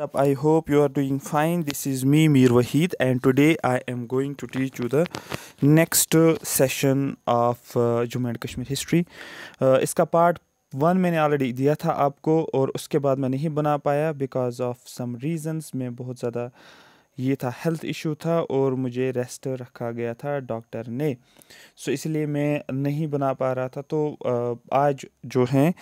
up i hope you are doing fine this is me mir wahid and today i am going to teach you the next uh, session of uh, jammu and kashmir history uh, इसका part one मैंने already दिया था आपको और उसके बाद मैं नहीं बना पाया बिकॉज ऑफ सम रीजंस में बहुत ज़्यादा ये था हेल्थ इशू था और मुझे रेस्ट रखा गया था डॉक्टर ने सो so, इसलिए मैं नहीं बना पा रहा था तो uh, आज जो हैं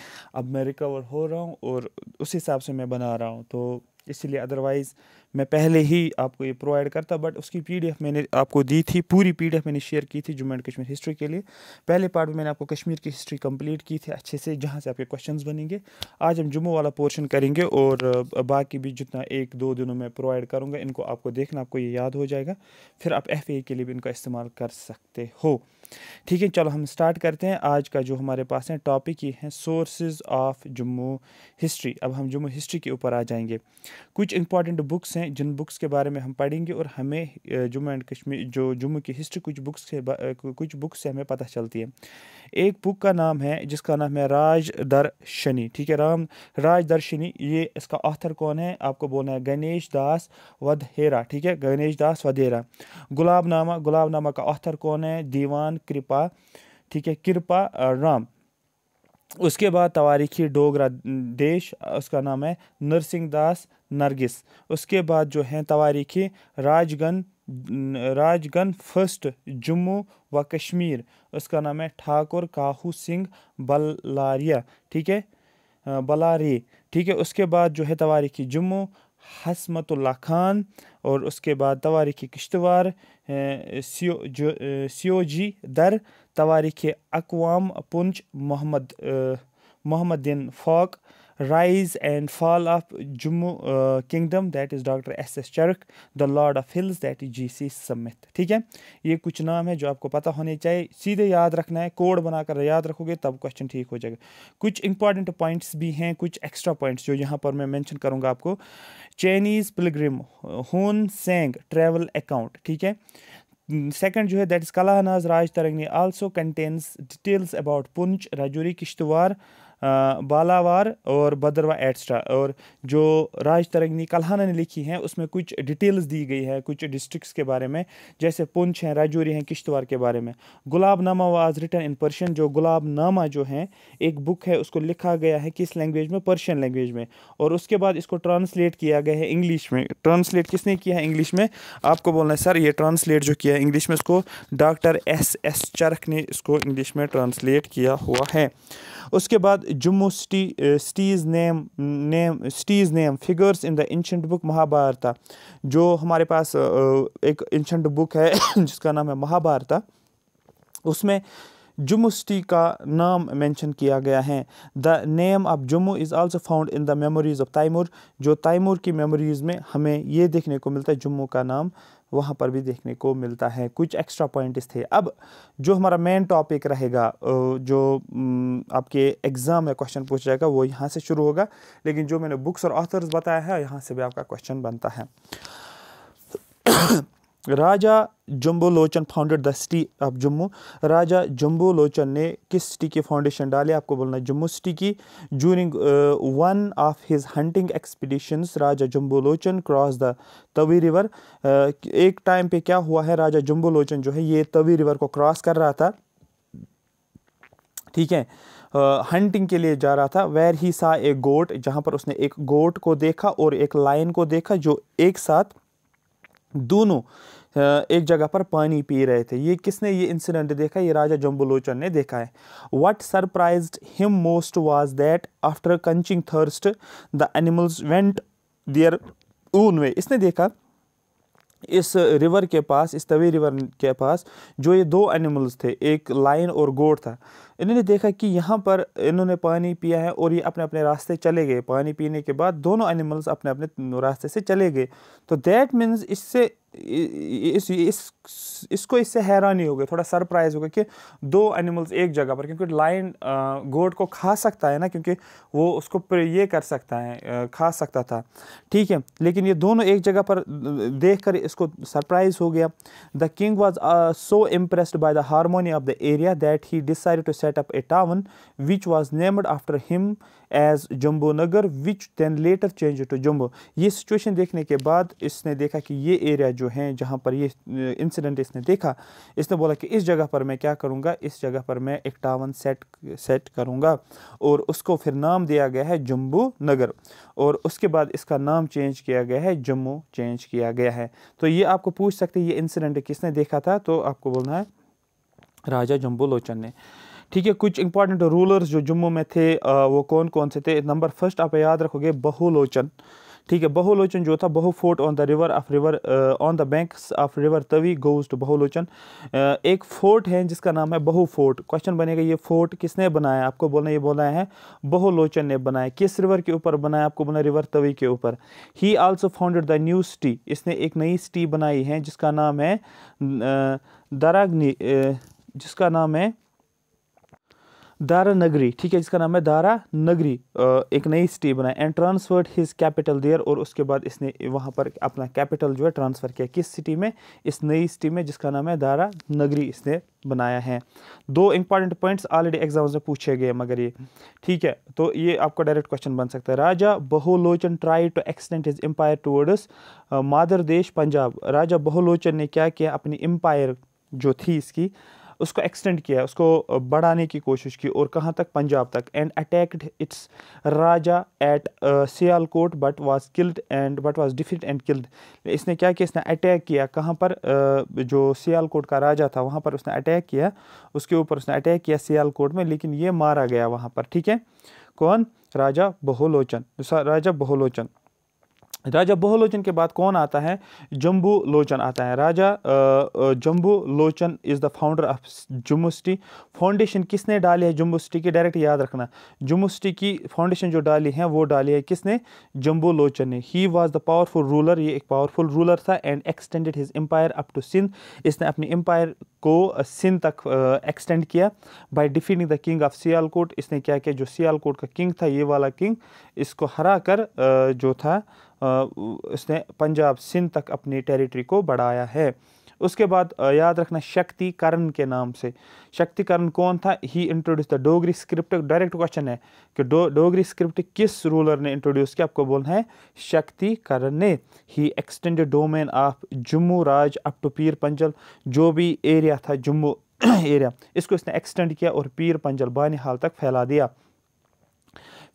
अब मैं रिकवर हो रहा हूँ और उस हिसाब से मैं बना रहा हूँ तो इसलिए अदरवाइज़ मैं पहले ही आपको ये प्रोवाइड करता बट उसकी पीडीएफ मैंने आपको दी थी पूरी पीडीएफ मैंने शेयर की थी जम्मू एंड कश्मीर हिस्ट्री के लिए पहले पार्ट में मैंने आपको कश्मीर की हिस्ट्री कंप्लीट की थी अच्छे से जहाँ से आपके क्वेश्चन बनेंगे आज हम जम्मू वाला पोर्शन करेंगे और बाकी भी जितना एक दो दिनों में प्रोवाइड करूँगा इनको आपको देखना आपको ये याद हो जाएगा फिर आप एफ के लिए भी इनका इस्तेमाल कर सकते हो ठीक है चलो हम स्टार्ट करते हैं आज का जो हमारे पास है टॉपिक ये है सोर्सेज ऑफ जम्मू हिस्ट्री अब हम जम्मू हिस्ट्री के ऊपर आ जाएंगे कुछ इंपॉर्टेंट बुक्स हैं जिन बुक्स के बारे में हम पढ़ेंगे और हमें जम्मू एंड कश्मीर जो जम्मू की हिस्ट्री कुछ बुक्स के कुछ बुक्स से हमें पता चलती है एक बुक का नाम है जिसका नाम है राज दर्शनी ठीक है राम राज दर्शनी ये इसका ऑथर कौन है आपको बोलना है गणेश दास वधेरा ठीक है गणेश दास वधेरा गुलाबनामा गुलाबनामा का ऑथर कौन है दीवान कृपा ठीक है कृपा राम उसके बाद तवारीखी डोगरा देश उसका नाम है नरसिंह दास नरगिस उसके बाद जो है तवारीखी राजगन राजगन फर्स्ट जम्मू व कश्मीर उसका नाम है ठाकुर काहू सिंह बलारिया ठीक है बलारी ठीक है उसके बाद जो है तवारीखी जम्मू हसमतुल्ला खान और उसके बाद तवारीख़ किश्तवार सीओ जी दर तवारीख़ अकवाम Poonch Mohammad Mohammad Din Fauq Rise and Fall of Jammu uh, Kingdom that is Dr. S S the The Lord of Hills that is C Smith ठीक है ये कुछ नाम है जो आपको पता होने चाहिए सीधे याद रखना है कोड बनाकर याद रखोगे तब क्वेश्चन ठीक हो जाएगा कुछ इंपॉर्टेंट पॉइंट्स भी हैं कुछ एक्स्ट्रा पॉइंट्स जो यहाँ पर मैं मेंशन करूँगा आपको चाइनीज़ पिलग्रिम हुन सेंग ट्रेवल अकाउंट ठीक है सेकेंड जो है दैट इज़ कलाहनाज Rajatarangini also contains details about Poonch Rajouri Kishtwar Balawar और भद्रवा एट्सट्रा और जो राज तरंगनी कल्हाना ने लिखी हैं उसमें कुछ डिटेल्स दी गई है कुछ डिस्ट्रिक्ट्स के बारे में जैसे पुंछ हैं राजौरी हैं किश्तवाड़ के बारे में गुलाब नामा वाज रिटर्न इन पर्शियन जो गुलाब नामा जो है एक बुक है उसको लिखा गया है किस लैंग्वेज में पर्शियन लैंग्वेज में और उसके बाद इसको ट्रांसलेट किया गया है इंग्लिश में ट्रांसलेट किसने किया है इंग्लिश में आपको बोलना है सर ये ट्रांसलेट जो किया है इंग्लिश में इसको डॉक्टर एस एस चरख ने इसको इंग्लिश में ट्रांसलेट किया हुआ है उसके बाद Jumu uh, Sti's name name cities name figures in the ancient book Mahabharata जो हमारे पास uh, uh, एक एंशंट बुक है जिसका नाम है महाभारत उसमें जम्मू सिटी का नाम मेंशन किया गया है the name of Jammu is also found in the memories of Timur जो तैमूर की मेमोरीज में हमें ये देखने को मिलता है जुम्मू का नाम वहाँ पर भी देखने को मिलता है कुछ एक्स्ट्रा पॉइंट्स थे अब जो हमारा मेन टॉपिक रहेगा जो आपके एग्ज़ाम में क्वेश्चन पूछ जाएगा वो यहाँ से शुरू होगा लेकिन जो मैंने बुक्स और ऑथर्स बताया है यहाँ से भी आपका क्वेश्चन बनता है Raja Jambu Lochan founded the city of Jammu Raja Jambu Lochan ने किस सिटी की फाउंडेशन डाली आपको बोलना जम्मू सिटी की during one of his hunting expeditions Raja Jambu Lochan cross the Tawi river uh, एक टाइम पे क्या हुआ है राजा जम्बू लोचन जो है ये तवी रिवर को क्रॉस कर रहा था ठीक है हंटिंग uh, के लिए जा रहा था वेर ही सा ए गोट जहाँ पर उसने एक गोट को देखा और एक लाइन को देखा जो एक साथ दोनों एक जगह पर पानी पी रहे थे ये किसने ये इंसिडेंट देखा ये राजा जम्बुलोचन ने देखा है what surprise him most was that after quenching thirst the animals went there on way इसने देखा इस रिवर के पास इस तवी रिवर के पास जो ये दो एनिमल्स थे एक लाइन और गोट था इन्होंने देखा कि यहाँ पर इन्होंने पानी पिया है और ये अपने अपने रास्ते चले गए पानी पीने के बाद दोनों एनिमल्स अपने अपने रास्ते से चले गए तो दैट मीन्स इससे इस, इस इसको इससे हैरानी हो गई थोड़ा सरप्राइज हो गया कि दो एनिमल्स एक जगह पर क्योंकि लाइन गोट को खा सकता है ना क्योंकि वो उसको ये कर सकता है खा सकता था ठीक है लेकिन ये दोनों एक जगह पर देखकर इसको सरप्राइज हो गया the king was so impressed by the harmony of the area that he decide to set set up a town which was named after him as Jumbo Nagar, which then later changed to Jambu ये situation देखने के बाद इसने देखा कि ये area जो है जहाँ पर ये इंसिडेंट इसने देखा इसने बोला कि इस जगह पर मैं क्या करूँगा इस जगह पर मैं एक टावन set सेट करूँगा और उसको फिर नाम दिया गया है जम्बो नगर और उसके बाद इसका नाम चेंज किया गया है जम्मू चेंज किया गया है तो ये आपको पूछ सकते ये इंसिडेंट किसने देखा था तो आपको बोलना है राजा जम्बू लोचन ने ठीक है कुछ इंपॉर्टेंट रूलर्स जो जम्मू में थे वो कौन कौन से थे नंबर फर्स्ट आप याद रखोगे बहुलोचन ठीक है बहुलोचन जो था Bahu fort on the river of river on the banks of river Tawi goes to Bahulochan एक फोर्ट है जिसका नाम है बहु फोर्ट क्वेश्चन बनेगा ये फोर्ट किसने बनाया आपको बोलना ये बोलना है बहुलोचन ने बनाया किस रिवर के ऊपर बनाया आपको बोलना रिवर तवी के ऊपर he also founded the new city इसने एक नई सिटी बनाई है जिसका नाम है दरागनी जिसका नाम है दारा नगरी ठीक है जिसका नाम है दारा नगरी एक नई सिटी बनाई and transferred his capital there और उसके बाद इसने वहाँ पर अपना कैपिटल जो है ट्रांसफ़र किया किस सिटी में इस नई सिटी में जिसका नाम है दारा नगरी इसने बनाया है दो इंपॉर्टेंट पॉइंट्स ऑलरेडी एग्जाम्स में पूछे गए मगर ये ठीक है तो ये आपका डायरेक्ट क्वेश्चन बन सकता है Raja Bahulochan try to extend his empire towards मादर देश पंजाब राजा बहुलोचन ने क्या किया अपनी एम्पायर जो थी इसकी उसको एक्सटेंड किया उसको बढ़ाने की कोशिश की और कहाँ तक पंजाब तक and attacked its Raja at Sialkot but was killed and but was defeat and killed इसने क्या किया इसने अटैक किया कहाँ पर uh, जो सियालकोट का राजा था वहाँ पर उसने अटैक किया उसके ऊपर उसने अटैक किया सियालकोट में लेकिन ये मारा गया वहाँ पर ठीक है कौन राजा बहुलोचन राजा बहुलोचन राजा बहुलोचन के बाद कौन आता है जम्बू लोचन आता है Raja Jambu Lochan is the founder of Jammu city foundation किसने डाली है जम्मू सिटी की डायरेक्ट याद रखना जम्मू सिटी की फाउंडेशन जो डाली है वो डाली है किसने जम्बू लोचन ने he was the powerful ruler ये एक पावरफुल रूलर था and extended his empire up to Sindh इसने अपनी एम्पायर को सिंध तक एक्सटेंड किया by defeating the king of Sialkot इसने क्या किया जो सियालकोट का किंग था ये वाला किंग इसको हरा कर जो था उसने पंजाब सिंध तक अपनी टेरिटरी को बढ़ाया है उसके बाद याद रखना शक्ति करण के नाम से शक्ति करण कौन था he introduce the Dogri script direct question है कि डो डोगरी स्क्रिप्ट किस रूलर ने इंट्रोड्यूस किया आपको बोलना है शक्ति करण ने he extended domain of Jammu Raj up to Pir Panjal जो भी एरिया था जम्मू एरिया इसको इसने एक्सटेंड किया और पीर पंजल बानिहाल तक फैला दिया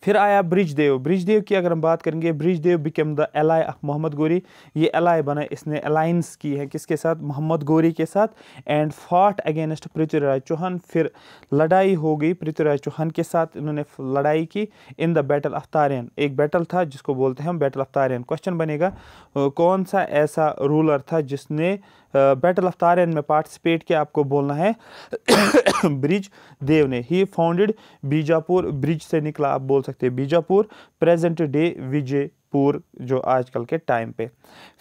फिर आया ब्रिजदेव देव की अगर हम बात करेंगे Brij Dev became the ally of Mohammad Ghori ये एलाय बना इसने अलाइंस की है किसके साथ मोहम्मद गोरी के साथ एंड फाट अगेंस्ट पृथ्वीराज चौहान फिर लड़ाई हो गई पृथ्वीराज चौहान के साथ इन्होंने लड़ाई की in the battle of Tarain एक बैटल था जिसको बोलते हैं हम बैटल ऑफ तारियन क्वेश्चन बनेगा कौन सा ऐसा रूलर था जिसने बैटल ऑफ तारेन में पार्टिसिपेट किया आपको बोलना है ब्रिज देव ने ही फाउंडेड बीजापुर ब्रिज से निकला आप बोल सकते हैं बीजापुर प्रेजेंट डे विजय पूर जो आजकल के टाइम पे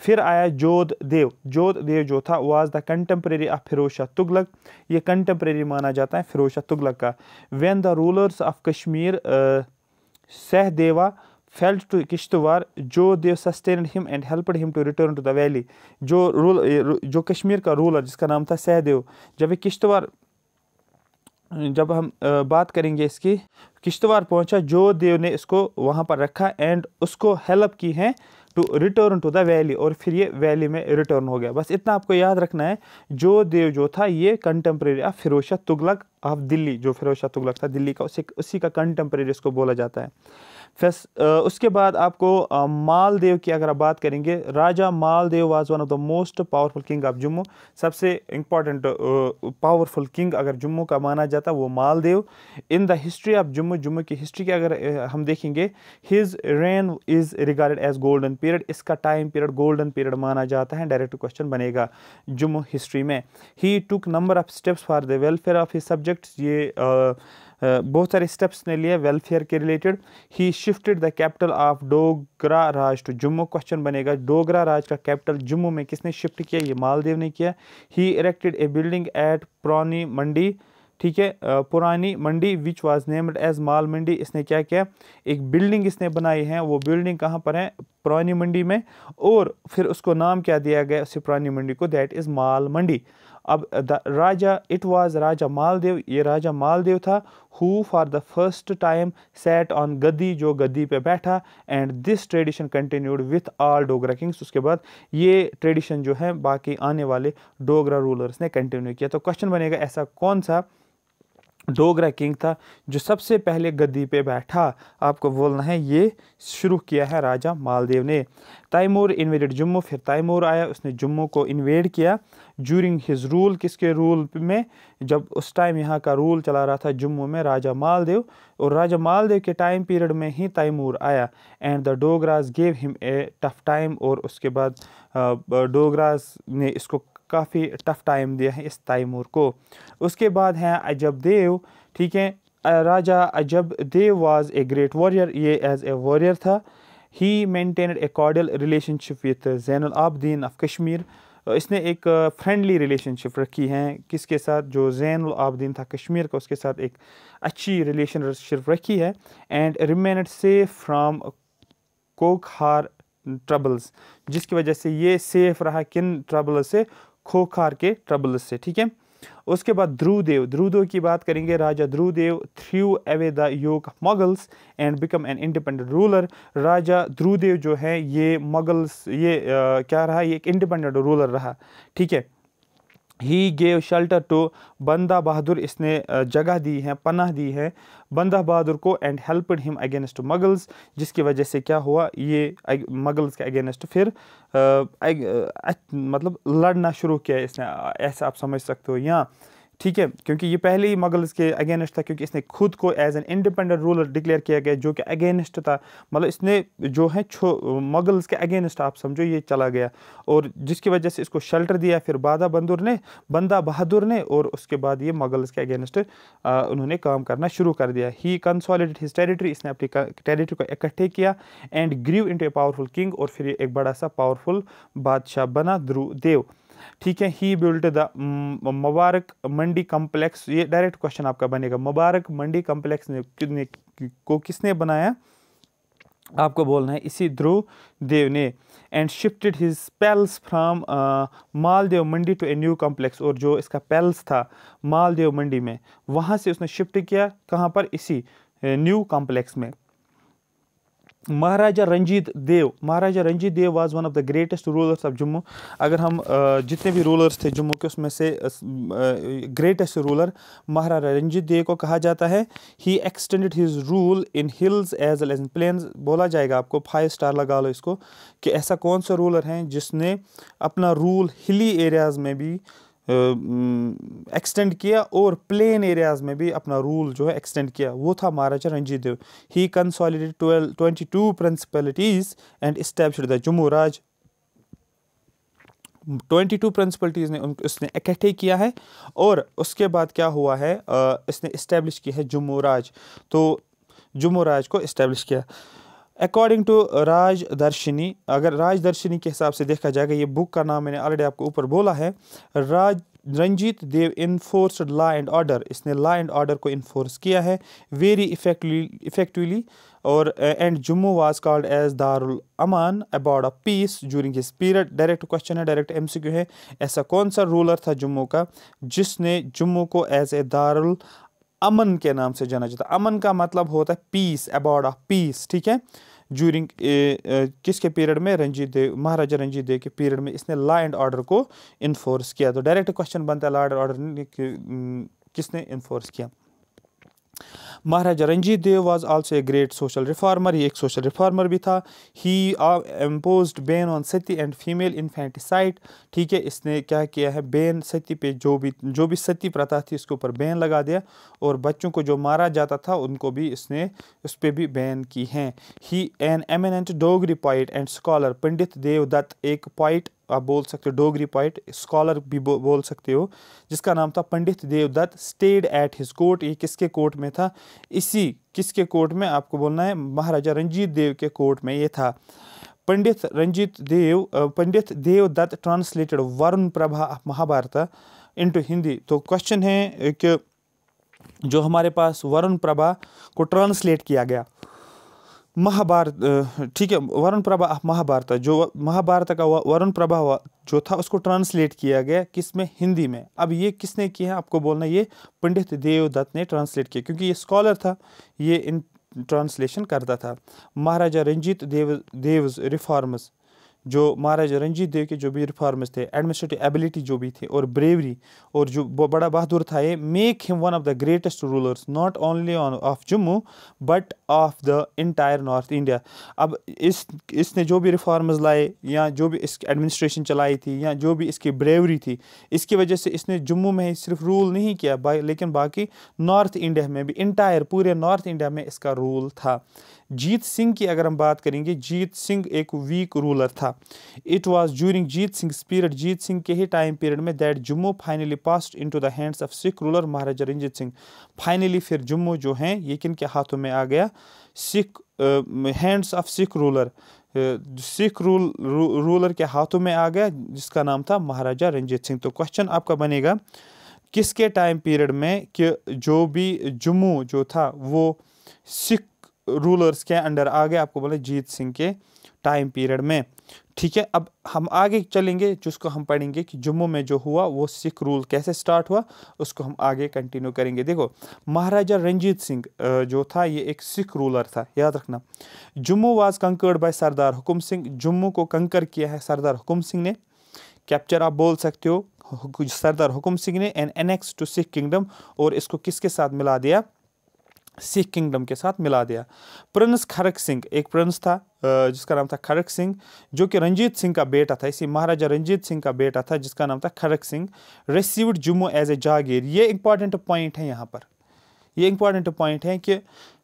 फिर आया जोध देव जोध देव जो था was the contemporary of Firoz Shah Tughlaq ये कंटेम्प्रेरी माना जाता है फिरोज शाह तुगलक का when the rulers of Kashmir Sahdeva fled to Kishtwar, जो they sustained him and helped him to return to the valley. जो रूल जो कश्मीर का रूलर जिसका नाम था सहदेव जब ये किश्तवार जब हम बात करेंगे इसकी किश्तवार पहुंचा जो देव ने इसको वहां पर रखा एंड उसको हेल्प की है to return to the valley और फिर ये वैली में रिटर्न हो गया बस इतना आपको याद रखना है जो देव जो था ये contemporary of Firoz Shah Tughlaq of Delhi जो फिरोशा तुगलक था दिल्ली का उसी उसी का कंटेम्प्रेरी इसको बोला जाता है फेस उसके बाद आपको मालदेव की अगर आप बात करेंगे Raja Maldev was one of the most powerful king of Jammu सबसे इम्पॉर्टेंट पावरफुल किंग अगर जम्मू का माना जाता वो Maldev in the history of Jammu Jammu की हिस्ट्री की अगर हम देखेंगे his reign is regarded as golden period इसका टाइम पीरियड गोल्डन पीरियड माना जाता है डायरेक्ट क्वेश्चन बनेगा जम्मू हिस्ट्री में he took number of steps for the welfare of his subjects ये uh, बहुत सारे स्टेप्स ने लिए वेलफेयर के related he shifted the capital of Dogra Raj to Jammu question बनेगा डोगरा राज का कैपिटल जम्मू में किसने शिफ्ट किया ये मालदेव ने किया he erected a building at Purani Mandi ठीक है Purani Mandi which was named as Mal Mandi इसने क्या किया एक बिल्डिंग इसने बनाई है वो बिल्डिंग कहाँ पर है पुरानी मंडी में और फिर उसको नाम क्या दिया गया उसे पुरानी मंडी को दैट इज़ माल मंडी अब राजा इट वाज राजा मालदेव ये राजा मालदेव था who for the first time set on गद्दी जो गद्दी पे बैठा and this tradition continued with all Dogra kings उसके बाद ये ट्रेडिशन जो है बाकी आने वाले डोगरा रूलर्स ने कंटिन्यू किया तो क्वेश्चन बनेगा ऐसा कौन सा डोगरा किंग था जो सबसे पहले गद्दी पे बैठा आपको बोलना है ये शुरू किया है राजा मालदेव ने तैमूर इन्वेडेड जम्मू फिर तैमूर आया उसने जम्मू को इन्वेड किया जूरिंग हिज रूल किसके रूल में जब उस टाइम यहाँ का रूल चला रहा था जम्मू में राजा मालदेव और राजा मालदेव के टाइम पीरियड में ही तैमूर आया and the Dogras gave him a tough time और उसके बाद डोगराज ने इसको काफ़ी टफ टाइम दिया है इस तैमूर को उसके बाद हैं अजब देव ठीक है Raja Ajab Dev was a great warrior ये एज ए वॉरियर था he maintained a cordial relationship with Zain Alabidin of Kashmir तो इसने एक फ्रेंडली रिलेशनशिप रखी है किसके साथ जो जैन आबदीन था कश्मीर का उसके साथ एक अच्छी रिलेशनशिप रखी है and remain safe from Khokhar troubles जिसकी वजह से ये सेफ रहा किन ट्रबल से खोखार के ट्रबल से ठीक है उसके बाद ध्रुवदेव ध्रुवदेव की बात करेंगे Raja Dhruvdev threw away the yoke Mughals and become an independent ruler Raja Dhruvdev जो है ये मगल्स ये आ, क्या रहा ये एक इंडिपेंडेंट रूलर रहा ठीक है ही गेव शल्टर टू बंदा बहादुर इसने जगह दी है पनाह दी है बंदा बहादुर को and helped him against Mughals जिसकी वजह से क्या हुआ ये मगल्स के अगेंस्ट फिर आ, आ, आ, मतलब लड़ना शुरू किया इसने ऐसा आप समझ सकते हो यहाँ ठीक है क्योंकि ये पहले ही मगल्स के अगेंस्ट था क्योंकि इसने खुद को as an independent ruler declare किया गया जो कि अगेंस्ट था मतलब इसने जो है छो मगल्स के अगेंस्ट आप समझो ये चला गया और जिसकी वजह से इसको शेल्टर दिया फिर बादा बंदुर ने बंदा बहादुर ने और उसके बाद ये मगल्स के अगेंस्ट उन्होंने काम करना शुरू कर दिया ही कंसॉलिडेट हिज टेरिटरी इसने अपनी टेरिटरी को इकट्ठे किया and grew into a powerful king और फिर एक बड़ा सा पावरफुल बादशाह बना ध्रुव देव ठीक है he built the Mubarak Mandi complex ये डायरेक्ट क्वेश्चन आपका बनेगा मुबारक मंडी कम्प्लेक्स ने, ने को किसने बनाया आपको बोलना है इसी ध्रुव देव ने and shifted his palace from Maldev Mandi to a new complex और जो इसका पैल्स था मालदेव मंडी में वहाँ से उसने शिफ्ट किया कहाँ पर इसी न्यू uh, कॉम्प्लेक्स में Maharaja Ranjit Dev Maharaja Ranjit Dev was one of the greatest rulers of Jammu अगर हम जितने भी रूलर्स थे जम्मू के उसमें से ग्रेटेस्ट रूलर महाराजा रंजीत देव को कहा जाता है he extended his rule in hills as well as in plains बोला जाएगा आपको फाइव स्टार लगा लो इसको कि ऐसा कौन सा रूलर हैं जिसने अपना रूल हिली एरियाज़ में भी एक्सटेंड किया और प्लेन एरियाज़ में भी अपना रूल जो है एक्सटेंड किया वो था Maharaja Ranjit Dev he consolidate twelve twenty two principalities and establish the Jammu Raj twenty two principalities ने उनको उसने इकट्ठे किया है और उसके बाद क्या हुआ है इसने इस्टेब्लिश तो किया है जम्मू राज तो जम्मू राज को इस्टेब्लिश किया अकॉर्डिंग टू राज दर्शनी अगर राज दर्शनी के हिसाब से देखा जाएगा ये बुक का नाम मैंने ऑलरेडी आपको ऊपर बोला है Raj Ranjit Dev enforced law and order इसने लॉ एंड ऑर्डर को इन्फोर्स किया है वेरी इफेक्टिवली और and Jammu was called as Darul Aman about a peace during his period direct question है डायरेक्ट एमसीक्यू है ऐसा कौन सा रूलर था जम्मू का जिसने जम्मू को एज ए दारुल अमन के नाम से जाना जाता है अमन का मतलब होता है पीस अबॉर्ड ऑफ पीस ठीक है जूरिंग किसके पीरियड में रंजीत देव महाराजा रंजीत देव के पीरियड में इसने लॉ एंड ऑर्डर को इन्फोर्स किया तो डायरेक्ट क्वेश्चन बनता है लॉ एंड ऑर्डर किसने इन्फोर्स किया Maharaja Ranjit Dev was also a great social reformer ये एक सोशल रिफार्मर भी था he impose ban on sati and female infanticide ठीक है इसने क्या किया है बैन सती पे जो भी जो भी सती प्रथा थी इसके ऊपर बैन लगा दिया और बच्चों को जो मारा जाता था उनको भी इसने उस पर भी बैन की हैं he an eminent Dogri poet and scholar Pandit Devdutt एक पॉइट आप बोल सकते हो डोगरी पॉइट स्कॉलर भी बो, बोल सकते हो जिसका नाम था Pandit Devdutt stayed at his court ये किसके कोर्ट में था इसी किसके कोर्ट में आपको बोलना है महाराजा रंजीत देव के कोर्ट में ये था पंडित रंजीत देव पंडित देव दत्त ट्रांसलेटेड वरुण प्रभा महाभारत इनटू हिंदी तो क्वेश्चन है कि जो हमारे पास वरुण प्रभा को ट्रांसलेट किया गया महाभारत ठीक है वरुण प्रभा महाभारत जो महाभारत का वरुण प्रभा जो था उसको ट्रांसलेट किया गया किस में हिंदी में अब ये किसने किया है आपको बोलना ये पंडित देवदत्त ने ट्रांसलेट किया क्योंकि ये स्कॉलर था ये इन ट्रांसलेशन करता था महाराजा रंजीत देव देव रिफॉर्मस जो महाराजा रंजीत देव के जो भी रिफॉर्म्स थे एडमिनिस्ट्रेटिव एबिलिटी जो भी थी और ब्रेवरी और जो बड़ा बहादुर था ये make him one of the greatest rulers not only on of Jammu but of the entire north India अब इस इसने जो भी रिफॉर्म्स लाए या जो भी इसकी एडमिनिस्ट्रेशन चलाई थी या जो भी इसकी ब्रेवरी थी इसकी वजह से इसने जम्मू में ही सिर्फ रूल नहीं किया बा, लेकिन बाकी नॉर्थ इंडिया में भी इंटायर पूरे नॉर्थ इंडिया में इसका रूल था जीत सिंह की अगर हम बात करेंगे जीत सिंह एक वीक रूलर था it was during Jeet Singh period Jeet Singh के ही टाइम पीरियड में that Jammu finally passed into the hands of Sikh ruler Maharaja Ranjit Singh finally फिर जम्मू जो हैं ये किन के हाथों में आ गया Sikh hands of Sikh ruler Sikh rule रू, रूलर के हाथों में आ गया जिसका नाम था महाराजा रंजीत सिंह तो क्वेश्चन आपका बनेगा किसके टाइम पीरियड में कि जो भी जम्मू जो था वो सिख रूलर्स के अंडर आ गए आपको बोले जीत सिंह के टाइम पीरियड में ठीक है अब हम आगे चलेंगे जिसको हम पढ़ेंगे कि जम्मू में जो हुआ वो सिख रूल कैसे स्टार्ट हुआ उसको हम आगे कंटिन्यू करेंगे देखो महाराजा रंजीत सिंह जो था ये एक सिख रूलर था याद रखना Jammu was conquered by Sardar Hukum Singh Jammu को कंकर किया है सरदार हुकुम सिंह ने कैप्चर आप बोल सकते हो सरदार हुकुम सिंह ने an annex to Sikh kingdom और इसको किसके साथ मिला दिया सिख किंगडम के साथ मिला दिया प्रिंस खरक सिंह एक प्रिंस था जिसका नाम था खरक सिंह जो कि रंजीत सिंह का बेटा था इसी महाराजा रंजीत सिंह का बेटा था जिसका नाम था Kharak Singh received Jammu as a jagir ये इंपॉर्टेंट पॉइंट है यहाँ पर ये इंपॉर्टेंट पॉइंट है कि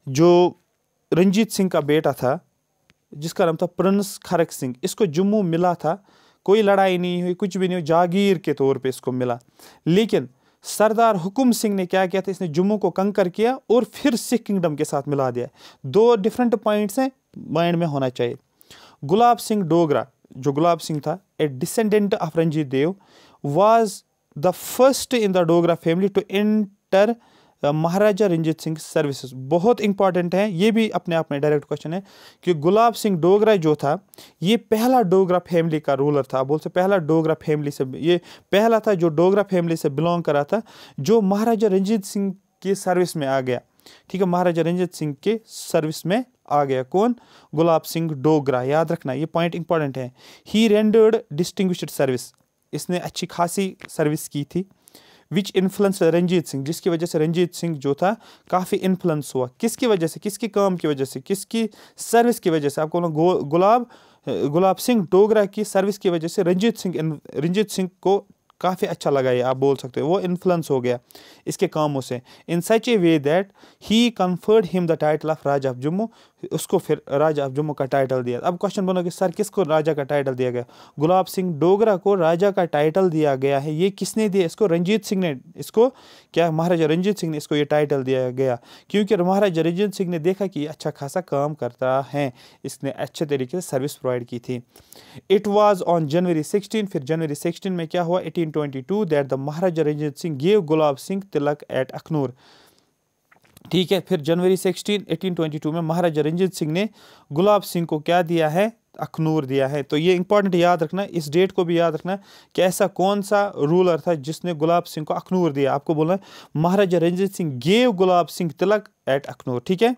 जो रंजीत सिंह का बेटा था जिसका नाम था प्रिंस खरक सिंह इसको जम्मू मिला था कोई लड़ाई नहीं हुई कुछ भी नहीं हुई जागीर के तौर पे इसको मिला लेकिन सरदार हुकुम सिंह ने क्या किया था इसने जम्मू को कंकर किया और फिर सिख किंगडम के साथ मिला दिया दो डिफरेंट पॉइंट्स हैं माइंड में होना चाहिए गुलाब सिंह डोगरा जो गुलाब सिंह था a descendant of Ranjit Dev was the first in the Dogra family to enter Maharaja Ranjit Singh services बहुत इंपॉर्टेंट है ये भी अपने आप में डायरेक्ट क्वेश्चन है कि गुलाब सिंह डोगरा जो था ये पहला डोगरा फैमिली का रूलर था बोलते पहला डोगरा फैमिली से ये पहला था जो डोगरा फैमिली से बिलोंग करा था जो महाराजा रंजीत सिंह की सर्विस में आ गया ठीक है महाराजा रंजीत सिंह के सर्विस में आ गया कौन गुलाब सिंह डोगरा याद रखना ये पॉइंट इंपॉर्टेंट है ही रेंडर्ड डिस्टिंग्विश्ड सर्विस इसने अच्छी खासी सर्विस की थी विच इन्फ्लुएंस रंजीत सिंह जिसकी वजह से रंजीत सिंह जो था काफ़ी इन्फ्लुएंस हुआ किसकी वजह से किसकी काम की वजह से किसकी सर्विस की वजह से आपको गो गुलाब गुलाब सिंह डोगरा की सर्विस की वजह से रंजीत सिंह रंजीत सिंह को काफ़ी अच्छा लगा ये आप बोल सकते हो वो इन्फ्लुएंस हो गया इसके कामों से in such a way that he conferred him the title of Raja of Jammu उसको फिर राजा ऑफ जम्मू का टाइटल दिया अब क्वेश्चन बनो कि सर किसको राजा का टाइटल दिया गया गुलाब सिंह डोगरा को राजा का टाइटल दिया गया है ये किसने दिया इसको रंजीत सिंह ने इसको क्या महाराजा रंजीत सिंह ने इसको ये टाइटल दिया गया क्योंकि महाराजा रंजीत सिंह ने देखा कि अच्छा खासा काम करता है इसने अच्छे तरीके से सर्विस प्रोवाइड की थी it was on January sixteen फिर जनवरी सिक्सटीन में क्या हुआ eighteen twenty two that the Maharaja Ranjit Singh gave Gulab Singh tilak at Akhnoor ठीक है फिर January sixteen eighteen twenty two में महाराजा रंजीत सिंह ने गुलाब सिंह को क्या दिया है अखनूर दिया है तो ये इंपॉर्टेंट याद रखना इस डेट को भी याद रखना कि ऐसा कौन सा रूलर था जिसने गुलाब सिंह को अखनूर दिया आपको बोलना महाराजा रंजीत सिंह गेव गुलाब सिंह तिलक एट अखनूर ठीक है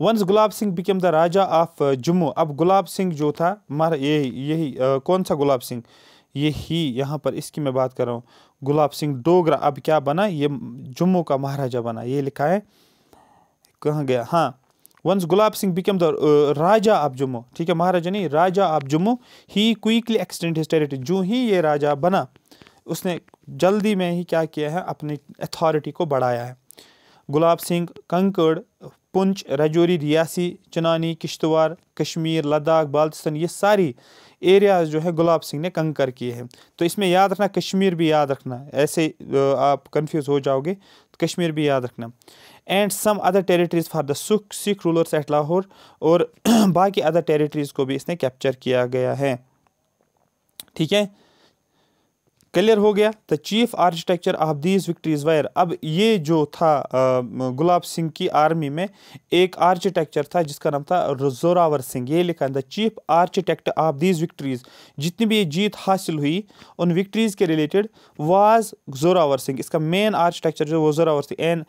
once Gulab Singh became the Raja of uh, Jammu अब गुलाब सिंह जो था महारा यही यही uh, कौन सा गुलाब सिंह ये ही यहाँ पर इसकी मैं बात कर रहा हूँ गुलाब सिंह डोगरा अब क्या बना ये जम्मू का महाराजा बना ये लिखा है कहाँ गया हाँ once Gulab Singh become the Raja of Jammu ठीक है महाराजा नहीं Raja of Jammu he quickly extend his territory जो ही ये राजा बना उसने जल्दी में ही क्या किया है अपनी अथॉरिटी को बढ़ाया है गुलाब सिंह कंकड़ पुंछ रजौरी रियासी चनानी किश्तवाड़ कश्मीर लद्दाख बाल्तिस्तान ये सारी एरियाज़ जो है गुलाब सिंह ने कंकर किए हैं तो इसमें याद रखना कश्मीर भी याद रखना ऐसे आप कंफ्यूज हो जाओगे तो कश्मीर भी याद रखना and some other territories for the सुख सिख रूलर्स एट लाहौर और बाकी अदर टेरिटरीज़ को भी इसने कैप्चर किया गया है ठीक है क्लियर हो गया the chief architecture of these victories were अब ये जो था गुलाब सिंह की आर्मी में एक आर्किटेक्चर था जिसका नाम था जोरावर सिंह ये लिखा the chief architect of these victories जितनी भी ये जीत हासिल हुई उन विक्ट्रीज के रिलेटेड वाज जोरावर सिंह इसका मेन आर्किटेक्चर जो वो Zorawar Singh an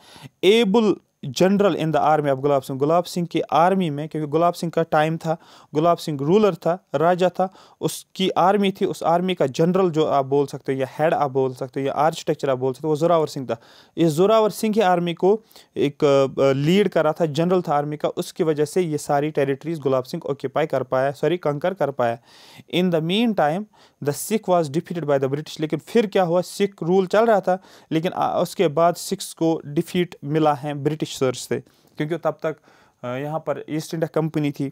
able general in the army of Gulab Singh Gulab Singh की आर्मी में क्योंकि गुलाब सिंह का टाइम था गुलाब सिंह रूलर था राजा था उसकी आर्मी थी उस आर्मी का जनरल जो आप बोल सकते हो या हेड आप बोल सकते हो या आर्किटेक्चर आप बोल सकते हो वो जोरावर सिंह था इस जोरावर सिंह की आर्मी को एक लीड कर रहा था जनरल था आर्मी का उसकी वजह से ये सारी टेरिटरीज गुलाब सिंह ऑक्यूपाई कर पाया सॉरी कंकर कर पाया in the mean time the Sikh was defeated by the British लेकिन फिर क्या हुआ सिख रूल चल रहा था लेकिन उसके बाद सिख्स को डिफीट मिला है ब्रिटिश फिशर्स थे क्योंकि तब तक यहाँ पर ईस्ट इंडिया कंपनी थी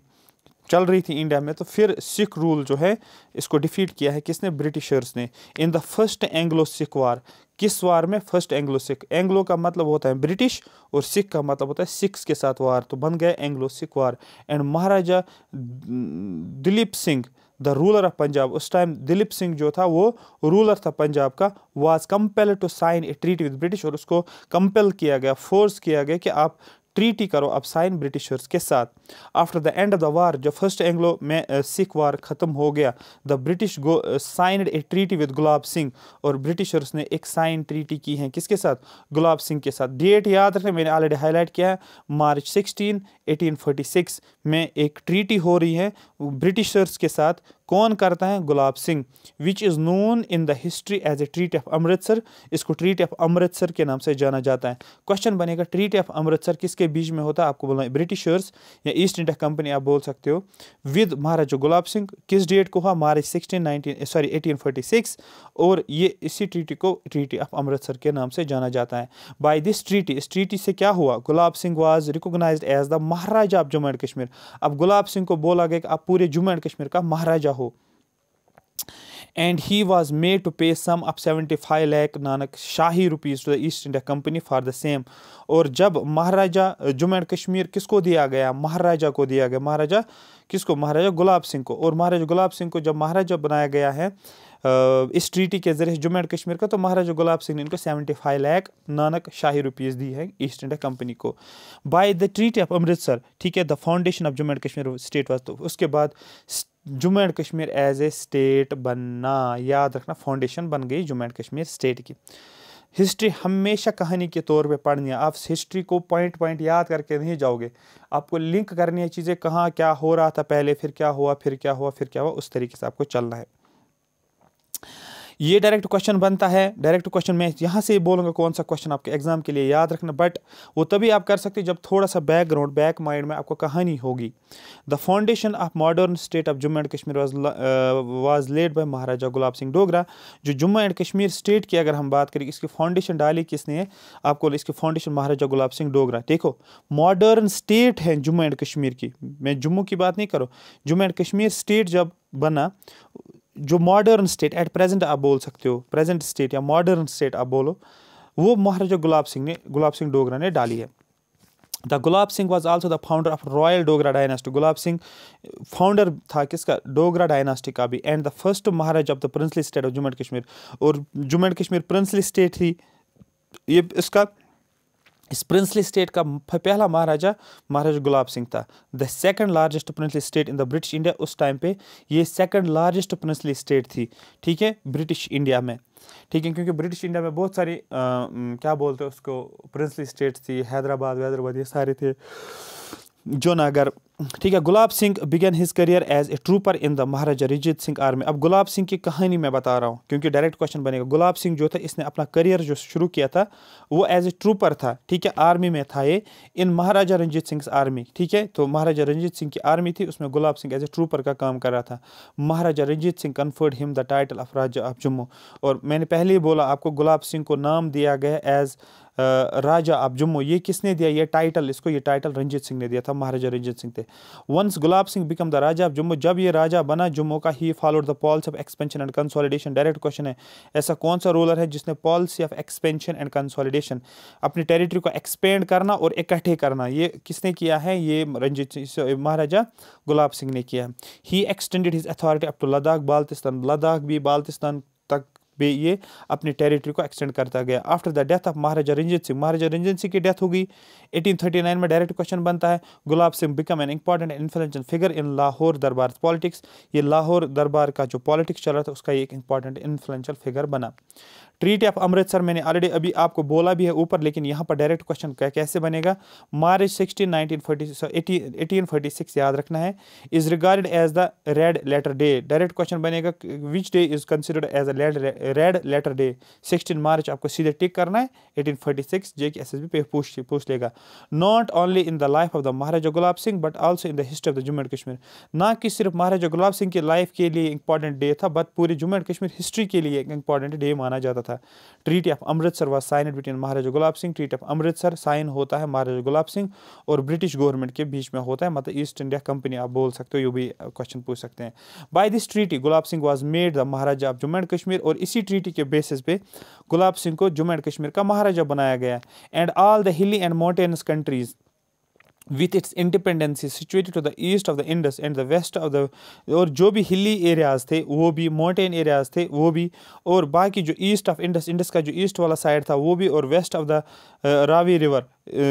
चल रही थी इंडिया में तो फिर सिख रूल जो है इसको डिफीट किया है किसने ब्रिटिशर्स ने in the first Anglo Sikh war किस वार में फर्स्ट एंग्लो सिख एंग्लो का मतलब होता है ब्रिटिश और सिख का मतलब होता है सिख्स के साथ वार तो बन गए Anglo Sikh war and Maharaja Dilip Singh the ruler of Punjab उस टाइम दिलीप सिंह जो था वो रूलर था पंजाब का was compel to sign a treaty with British और उसको कंपेल किया गया फोर्स किया गया कि आप ट्रीटी करो अब साइन ब्रिटिशर्स के साथ after the end of the war जब फर्स्ट एंग्लो में सिख वार ख़त्म हो गया the British go signed a treaty with Gulab Singh और ब्रिटिशर्स ने एक साइन ट्रीटी की है किसके साथ गुलाब सिंह के साथ डेट याद रखें मैंने ऑलरेडी हाईलाइट किया है March sixteen eighteen forty six में एक ट्रीटी हो रही है ब्रिटिशर्स के साथ कौन करता है Gulab Singh which is known in the history as a treat of Amritsar इसको ट्रीट ऑफ अमृतसर के नाम से जाना जाता है क्वेश्चन बनेगा ट्रीट ऑफ अमृतसर किसके बीच में होता है आपको बोलना है ब्रिटिशर्स या ईस्ट इंडिया कंपनी आप बोल सकते हो विद महाराजा गुलाब सिंह किस डेट को हुआ March sixteen nineteen sorry eighteen forty six और ये इसी ट्रीटी को ट्रीटी ऑफ अमृतसर के नाम से जाना जाता है बाई दिस ट्रीटी इस ट्रीटी से क्या हुआ Gulab Singh was recognise as the Maharaja of Jammu and Kashmir अब गुलाब सिंह को बोला गया कि आप पूरे जम्मू एंड कश्मीर का महाराजा हो and he was was to pay sum up seventy five lakh Nanak Shahi rupees to the East India Company for the same और जब महाराजा जम्मू एंड कश्मीर किसको दिया गया महाराजा को दिया गया महाराजा किसको महाराजा गुलाब सिंह को और महाराजा गुलाब सिंह को जब महाराजा बनाया गया है इस ट्रीटी के जरिए जम्मू एंड कश्मीर का तो महाराजा गुलाब सिंह ने इनको seventy five lakh Nanak Shahi rupees दी है ईस्ट इंडिया कंपनी को by the treaty of Amritsar ठीक है the foundation of Jammu and Kashmir state वास्तव तो उसके बाद Jammu and Kashmir as a state बनना याद रखना फाउंडेशन बन गई जम्मू एंड कश्मीर स्टेट की हिस्ट्री हमेशा कहानी के तौर पे पढ़नी है आप हिस्ट्री को पॉइंट पॉइंट याद करके नहीं जाओगे आपको लिंक करनी है चीज़ें कहाँ क्या हो रहा था पहले फिर क्या हुआ फिर क्या हुआ फिर क्या हुआ उस तरीके से आपको चलना है ये डायरेक्ट क्वेश्चन बनता है डायरेक्ट क्वेश्चन मैं यहाँ से बोलूँगा कौन सा क्वेश्चन आपके एग्जाम के लिए याद रखना बट वो तभी आप कर सकते जब थोड़ा सा बैकग्राउंड बैक माइंड में आपको कहानी होगी the foundation of modern state of Jammu and Kashmir was laid by Maharaja Gulab Singh Dogra जो जम्मू एंड कश्मीर स्टेट की अगर हम बात करें इसकी फाउंडेशन डाली किसने आपको इसकी फाउंडेशन महाराजा गुलाब सिंह डोगरा देखो मॉडर्न स्टेट है जम्मू एंड कश्मीर की मैं जम्मू की बात नहीं करूँ जम्मू एंड कश्मीर स्टेट जब बना जो मॉडर्न स्टेट एट प्रेजेंट आप बोल सकते हो प्रेजेंट स्टेट या मॉडर्न स्टेट आप बोलो वो महाराजा गुलाब सिंह ने गुलाब सिंह डोगरा ने डाली है the Gulab Singh was also the founder of royal Dogra dynasty Gulab Singh founder था किसका डोगरा डायनास्टी का भी and the first Maharaj of the princely state of Jammu and Kashmir और Jammu and Kashmir princely state थी ये इसका इस प्रिंसली स्टेट का पहला महाराजा महाराजा गुलाब सिंह था the second largest princely state in the British India उस टाइम पे ये सेकंड लार्जेस्ट प्रिंसली स्टेट थी ठीक है ब्रिटिश इंडिया में ठीक है क्योंकि ब्रिटिश इंडिया में बहुत सारी आ, क्या बोलते हैं उसको प्रिंसली स्टेट थी हैदराबाद वैदराबाद ये सारे थे जोनागर ठीक है Gulab Singh began his career as a trooper in the Maharaja Ranjit Singh army अब गुलाब सिंह की कहानी मैं बता रहा हूँ क्योंकि डायरेक्ट क्वेश्चन बनेगा गुलाब सिंह जो था इसने अपना करियर जो शुरू किया था वो एज ए ट्रूपर था ठीक है आर्मी में था ये इन महाराजा रंजीत सिंह आर्मी ठीक है तो महाराजा रंजीत सिंह की आर्मी थी उसमें Gulab Singh as a trooper का काम कर रहा था Maharaja Ranjit Singh conferred him the title of Raja of Jammu और मैंने पहले ही बोला आपको गुलाब सिंह को नाम दिया गया एज़ राजा ऑफ जम्मू ये किसने दिया ये टाइटल इसको ये टाइटल रंजीत सिंह ने दिया था महाराजा रंजीत सिंह थे once Gulab Singh become the Raja Jammu जब ये राजा बना जम्मू का he followed the policy of expansion and consolidation direct question है ऐसा कौन सा रूलर है जिसने policy of expansion and consolidation अपनी टेरिटरी को एक्सपेंड करना और इकट्ठे करना ये किसने किया है ये रंजीत महाराजा गुलाब सिंह ने किया he extended his authority up to Ladakh Baltistan Ladakh भी बाल्तिस्तान तक बे ये अपनी टेरिटरी को एक्सटेंड करता गया after the death of Maharaja Ranjit Singh Maharaja Ranjit Singh की डेथ हो गई 1839 में डायरेक्ट क्वेश्चन बनता है Gulab Singh became an important influential figure in Lahore Darbar politics ये लाहौर दरबार का जो पॉलिटिक्स चल रहा था उसका एक इंपॉर्टेंट इन्फ्लुएंशियल फिगर बना ट्रीटी ऑफ अमृतसर मैंने ऑलरेडी अभी आपको बोला भी है ऊपर लेकिन यहाँ पर डायरेक्ट क्वेश्चन कैसे बनेगा March sixteen nineteen forty eighteen forty six याद रखना है is regarded as the red letter day direct question बनेगा which day is considered as red letter day sixteen March आपको सीधे टिक करना है एटीन फोर्टी सिक्स जे के एस एस बी पे पूछ पूछ लेगा not only in the life of the Maharaja Gulab Singh but also in the history of the Jammu and Kashmir ना कि सिर्फ महाराजा गुलाब सिंह की लाइफ के लिए इंपॉर्टेंट डे था बट पूरे जम्मू एंड कश्मीर हिस्ट्री के लिए एक इंपॉर्टेंट डे माना जाता था था treaty of Amritsar was sign between Maharaja Gulab Singh treaty of Amritsar sign होता है महाराजा गुलाब सिंह और ब्रिटिश गवर्नमेंट के बीच में होता है मतलब ईस्ट इंडिया कंपनी आप बोल सकते हो ये भी क्वेश्चन पूछ सकते हैं by this treaty Gulab Singh was made the Maharaja of Jammu and Kashmir और इसी ट्रीटी के बेसिस पे गुलाब सिंह को जम्मू एंड कश्मीर का महाराजा बनाया गया and all the hilly and mountainous countries with its independence is situated to the east of the Indus and the west of the और जो भी हिली एरियाज थे वो भी माउंटेन एरियाज थे वो भी और बाकी जो ईस्ट ऑफ इंडस इंडस का जो ईस्ट वाला साइड था वो भी और west of the Ravi river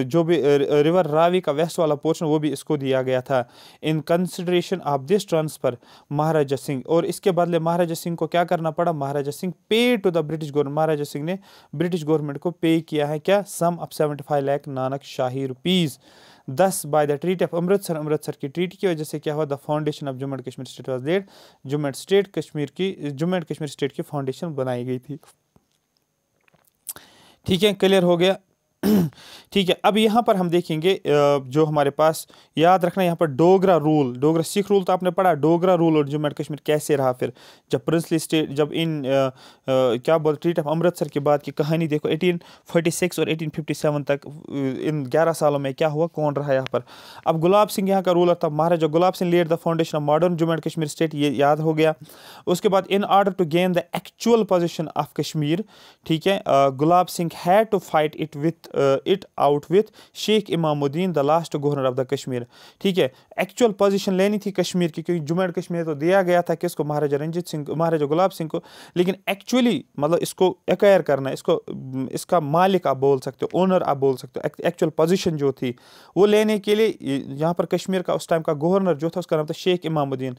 जो भी रिवर uh, रावी का वेस्ट वाला पोर्शन वो भी इसको दिया गया था in consideration of this transfer Maharaja Singh और इसके बदले महाराजा सिंह को क्या करना पड़ा Maharaja Singh pay to the British government Maharaja Singh ने ब्रिटिश गवर्नमेंट को पे किया है क्या sum of seventy five lakh Nanak Shahi rupees thus by the treaty of Amritsar Amritsar की ट्रीटी की वजह से क्या हुआ the foundation of Jammu and Kashmir state was laid Jammu and state Kashmir की जम्मू एंड कश्मीर स्टेट की फाउंडेशन बनाई गई थी ठीक है क्लियर हो गया ठीक है अब यहाँ पर हम देखेंगे जो हमारे पास याद रखना यहाँ पर डोगरा रूल डोगरा सिख रूल तो आपने पढ़ा डोगरा रूल और जम्मू एंड कश्मीर कैसे रहा फिर जब प्रिंसली स्टेट जब इन आ, आ, क्या बोल ट्रीट ऑफ अमृतसर के बाद की कहानी देखो 1846 और 1857 तक इन 11 सालों में क्या हुआ कौन रहा यहाँ पर अब गुलाब सिंह यहाँ का रूलर था Maharaja Gulab Singh laid the foundation of modern Jammu and Kashmir state ये याद हो गया उसके बाद in order to gain the actual position of Kashmir ठीक है Gulab Singh had to fight it with it out with Sheikh Imamuddin the last governor of the Kashmir ठीक है एक्चुअल पोजीशन लेनी थी कश्मीर की क्योंकि जम्मू एंड कश्मीर तो दिया गया था किसको महाराजा रंजीत सिंह महाराजा गुलाब सिंह को लेकिन एक्चुअली मतलब इसको एक्वायर करना इसको इसका मालिक आप बोल सकते हो ओनर आप बोल सकते हो एक्चुअल पोजिशन जो थी वो लेने के लिए यहाँ पर कश्मीर का उस टाइम का गवर्नर जो था उसका नाम था शेख इमामुद्दीन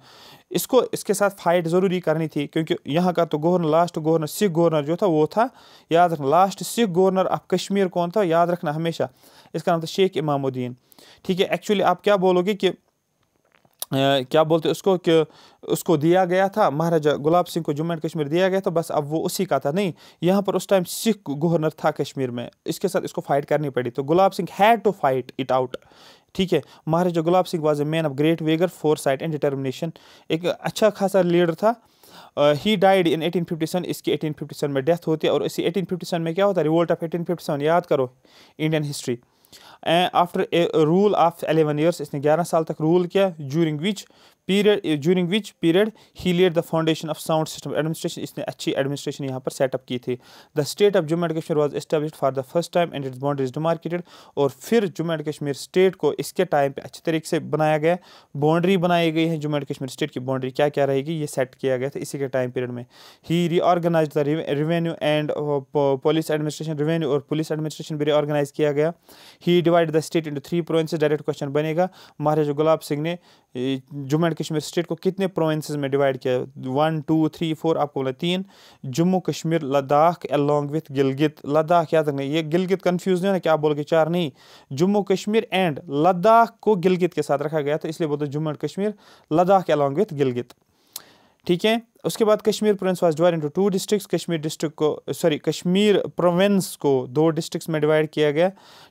इसको इसके साथ फाइट ज़रूरी करनी थी क्योंकि यहाँ का तो governor last governor Sikh governor जो था वो था याद रखना last Sikh governor of Kashmir कौन था याद रखना हमेशा इसका नाम था शेख इमामुद्दीन ठीक है एक्चुअली आप क्या बोलोगे कि Uh, क्या बोलते उसको कि उसको दिया गया था महाराजा गुलाब सिंह को जम्मू एंड कश्मीर दिया गया था बस अब वो उसी का था नहीं यहाँ पर उस टाइम सिख गवर्नर था कश्मीर में इसके साथ इसको फाइट करनी पड़ी तो Gulab Singh had to fight it out ठीक है Maharaja Gulab Singh was a man of great vigour foresight and determination एक अच्छा खासा लीडर था ही डाइड इन 1857 इसकी 1857 में डेथ होती है और इसी 1857 में क्या होता है रिवोल्ट ऑफ 1857 याद करो Indian history after a rule of eleven years इसने ग्यारह साल तक रूल किया during which period during which period he laid the foundation of sound system administration इसने अच्छी एडमिनिस्ट्रेशन यहाँ पर सेटअप की थी the state of Jammu and Kashmir was establish for the first time and its boundaries demarcated और फिर Jammu and Kashmir state को इसके टाइम पर अच्छे तरीके से बनाया गया बाउंड्री बनाई गई है जम्मू एंड कश्मीर स्टेट की बाउंड्री क्या क्या रहेगी ये सेट किया गया था इसी के टाइम पीरियड में he reorganise the revenue and police administration revenue और पुलिस एडमिनिस्ट्रेशन भी रीऑर्गेनाइज किया गया he divide the state into three province direct question बनेगा महाराजा गुलाब सिंह ने जम्मू एंड कश्मीर स्टेट को कितने प्रोविंसेस में डिवाइड किया वन टू थ्री फोर आपको बोला तीन जम्मू कश्मीर लद्दाख अलॉन्ग विथ गिलगित लद्दाख याद रखना ये गिलगित कन्फ्यूज नहीं होना क्या बोल के चार नहीं जम्मू कश्मीर एंड लद्दाख को गिलगित के साथ रखा गया तो इसलिए बोलते Jammu and Kashmir Ladakh along with Gilgit ठीक है उसके बाद Kashmir province was divide into two districts Kashmir district को सॉरी कश्मीर प्रोविंस को दो डिस्ट्रिक्ट्स में डिवाइड किया गया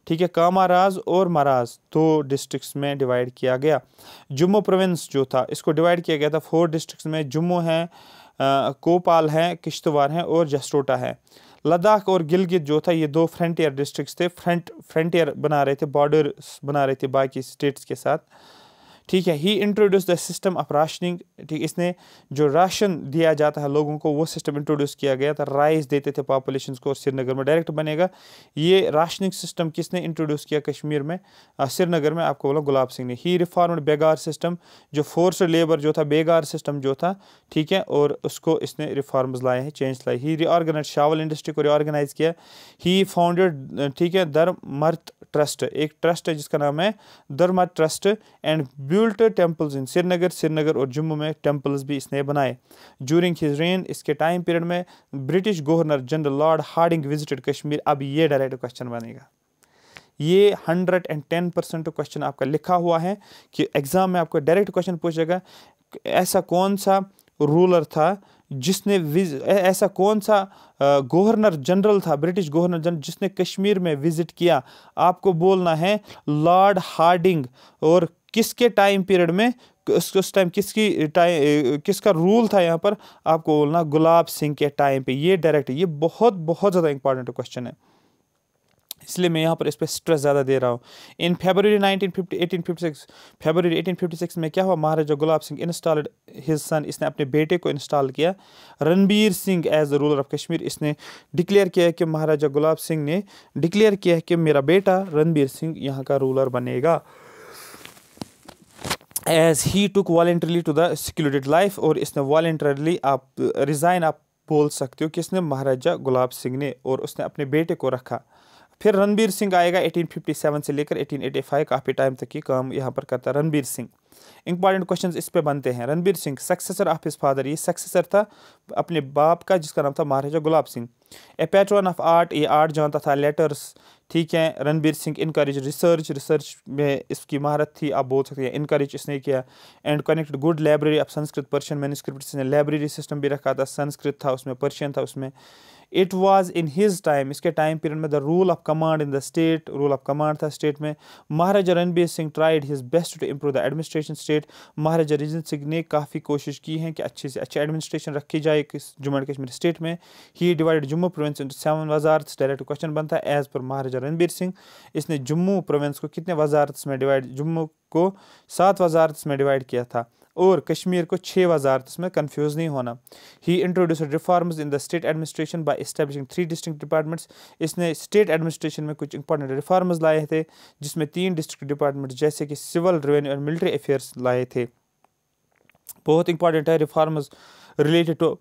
ठीक है कामाराज और महाराज दो डिस्ट्रिक्ट्स में डिवाइड किया गया जम्मू प्रोविंस जो था इसको डिवाइड किया गया था फोर डिस्ट्रिक्ट्स में जम्मू है कोपाल है किश्तवाड़ है और जसरोटा है लद्दाख और गिलगित जो था ये दो फ्रंटियर डिस्ट्रिक्ट्स थे फ्रंट फ्रंटियर बना रहे थे बॉर्डर बना रहे थे बाकी स्टेट्स के साथ ठीक है he introduce the system of rationing ठीक इसने जो राशन दिया जाता है लोगों को वो सिस्टम इंट्रोड्यूस किया गया था राइस देते थे पॉपुलेशन को श्रीनगर में डायरेक्ट बनेगा ये राशनिंग सिस्टम किसने इंट्रोड्यूस किया कश्मीर में श्रीनगर में आपको बोला गुलाब सिंह ने ही रिफॉर्म बेगार सिस्टम जो फोर्स लेबर जो था बेगार सिस्टम जो था ठीक है और उसको इसने रिफॉर्म्स लाए हैं चेंज लाए ही रिऑर्गेनाइज शावल इंडस्ट्री को रिऑर्गेनाइज किया ही फाउंडेड ठीक है दर ट्रस्ट एक ट्रस्ट है जिसका नाम है दर trust and built temples in Srinagar Srinagar और जम्मू में टेम्पल्स भी इसने बनाए जूरिंग हिज रेन इसके टाइम पीरियड में British governor general Lord Hardinge visited Kashmir अब ये डायरेक्ट क्वेश्चन बनेगा ये hundred and ten percent question आपका लिखा हुआ है कि एग्ज़ाम में आपको डायरेक्ट क्वेश्चन पूछेगा ऐसा कौन सा रूलर था जिसने ऐसा कौन सा गवर्नर जनरल था ब्रिटिश गवर्नर जनरल जिसने कश्मीर में विज़िट किया आपको बोलना है लॉर्ड हार्डिंग और किसके टाइम पीरियड में उस उस टाइम किसकी टाइम किसका रूल था यहाँ पर आपको बोलना गुलाब सिंह के टाइम पे ये डायरेक्ट ये बहुत बहुत ज़्यादा इंपॉर्टेंट क्वेश्चन है इसलिए मैं यहाँ पर इस पर स्ट्रेस ज़्यादा दे रहा हूँ in February February eighteen fifty six में क्या हुआ Maharaja Gulab Singh install his son इसने अपने बेटे को इंस्टॉल किया Ranbir Singh as the ruler of Kashmir इसने डिक्लेयर किया कि महाराजा गुलाब सिंह ने डिक्लेयर किया कि मेरा बेटा रणबीर सिंह यहाँ का रूलर बनेगा as he took voluntarily to the secluded life और इसने वॉल्ट्रली आप रिज़ाइन आप बोल सकते हो कि इसने महाराजा गुलाब सिंह ने और उसने अपने बेटे को रखा फिर रणबीर सिंह आएगा 1857 से लेकर 1885 काफ़ी टाइम तक ये काम यहाँ पर करता रणबीर सिंह इंपॉर्टेंट क्वेश्चन इस पर बनते हैं Ranbir Singh successor of his father ये सक्सेसर था अपने बाप का जिसका नाम था Maharaja Gulab Singh a patron of art ये आर्ट जानता था लेटर्स ठीक है Ranbir Singh encourage research research में इसकी महारत थी आप बोल सकते हैं इनकरेज इसने किया and connect good library of Sanskrit Persian manuscript इसने लाइब्रेरी सिस्टम भी रखा था संस्कृत था उसमें पर्शियन था उसमें it was in his time इसके टाइम पीरियड में the rule of command in the state rule of command था स्टेट में Maharaja Ranbir Singh tried his best to improve the administration state Maharaja Ranjit Singh ने काफ़ी कोशिश की है कि अच्छे से अच्छी एडमिनिस्ट्रेशन रखी जाए किस जम्मू एंड कश्मीर स्टेट में he divide Jammu province into seven वजारत डायरेक्ट क्वेश्चन बनता है एज़ पर महाराजा रणबीर सिंह इसने जम्मू प्रोविंस को कितने वजारत में डिवाइड जम्मू को सात वजारत में डिवाइड किया था और कश्मीर को छः वजारत में कन्फ्यूज़ नहीं होना he introduce reforms in the state administration by establishing three district departments इसने स्टेट एडमिनिस्ट्रेशन में कुछ इंपॉर्टेंट रिफॉर्म्स लाए थे जिसमें तीन डिस्ट्रिक्ट डिपार्टमेंट जैसे कि सिविल रेवेन्यू और मिलिट्री अफेयर्स लाए थे बहुत इंपॉर्टेंट है reforms related to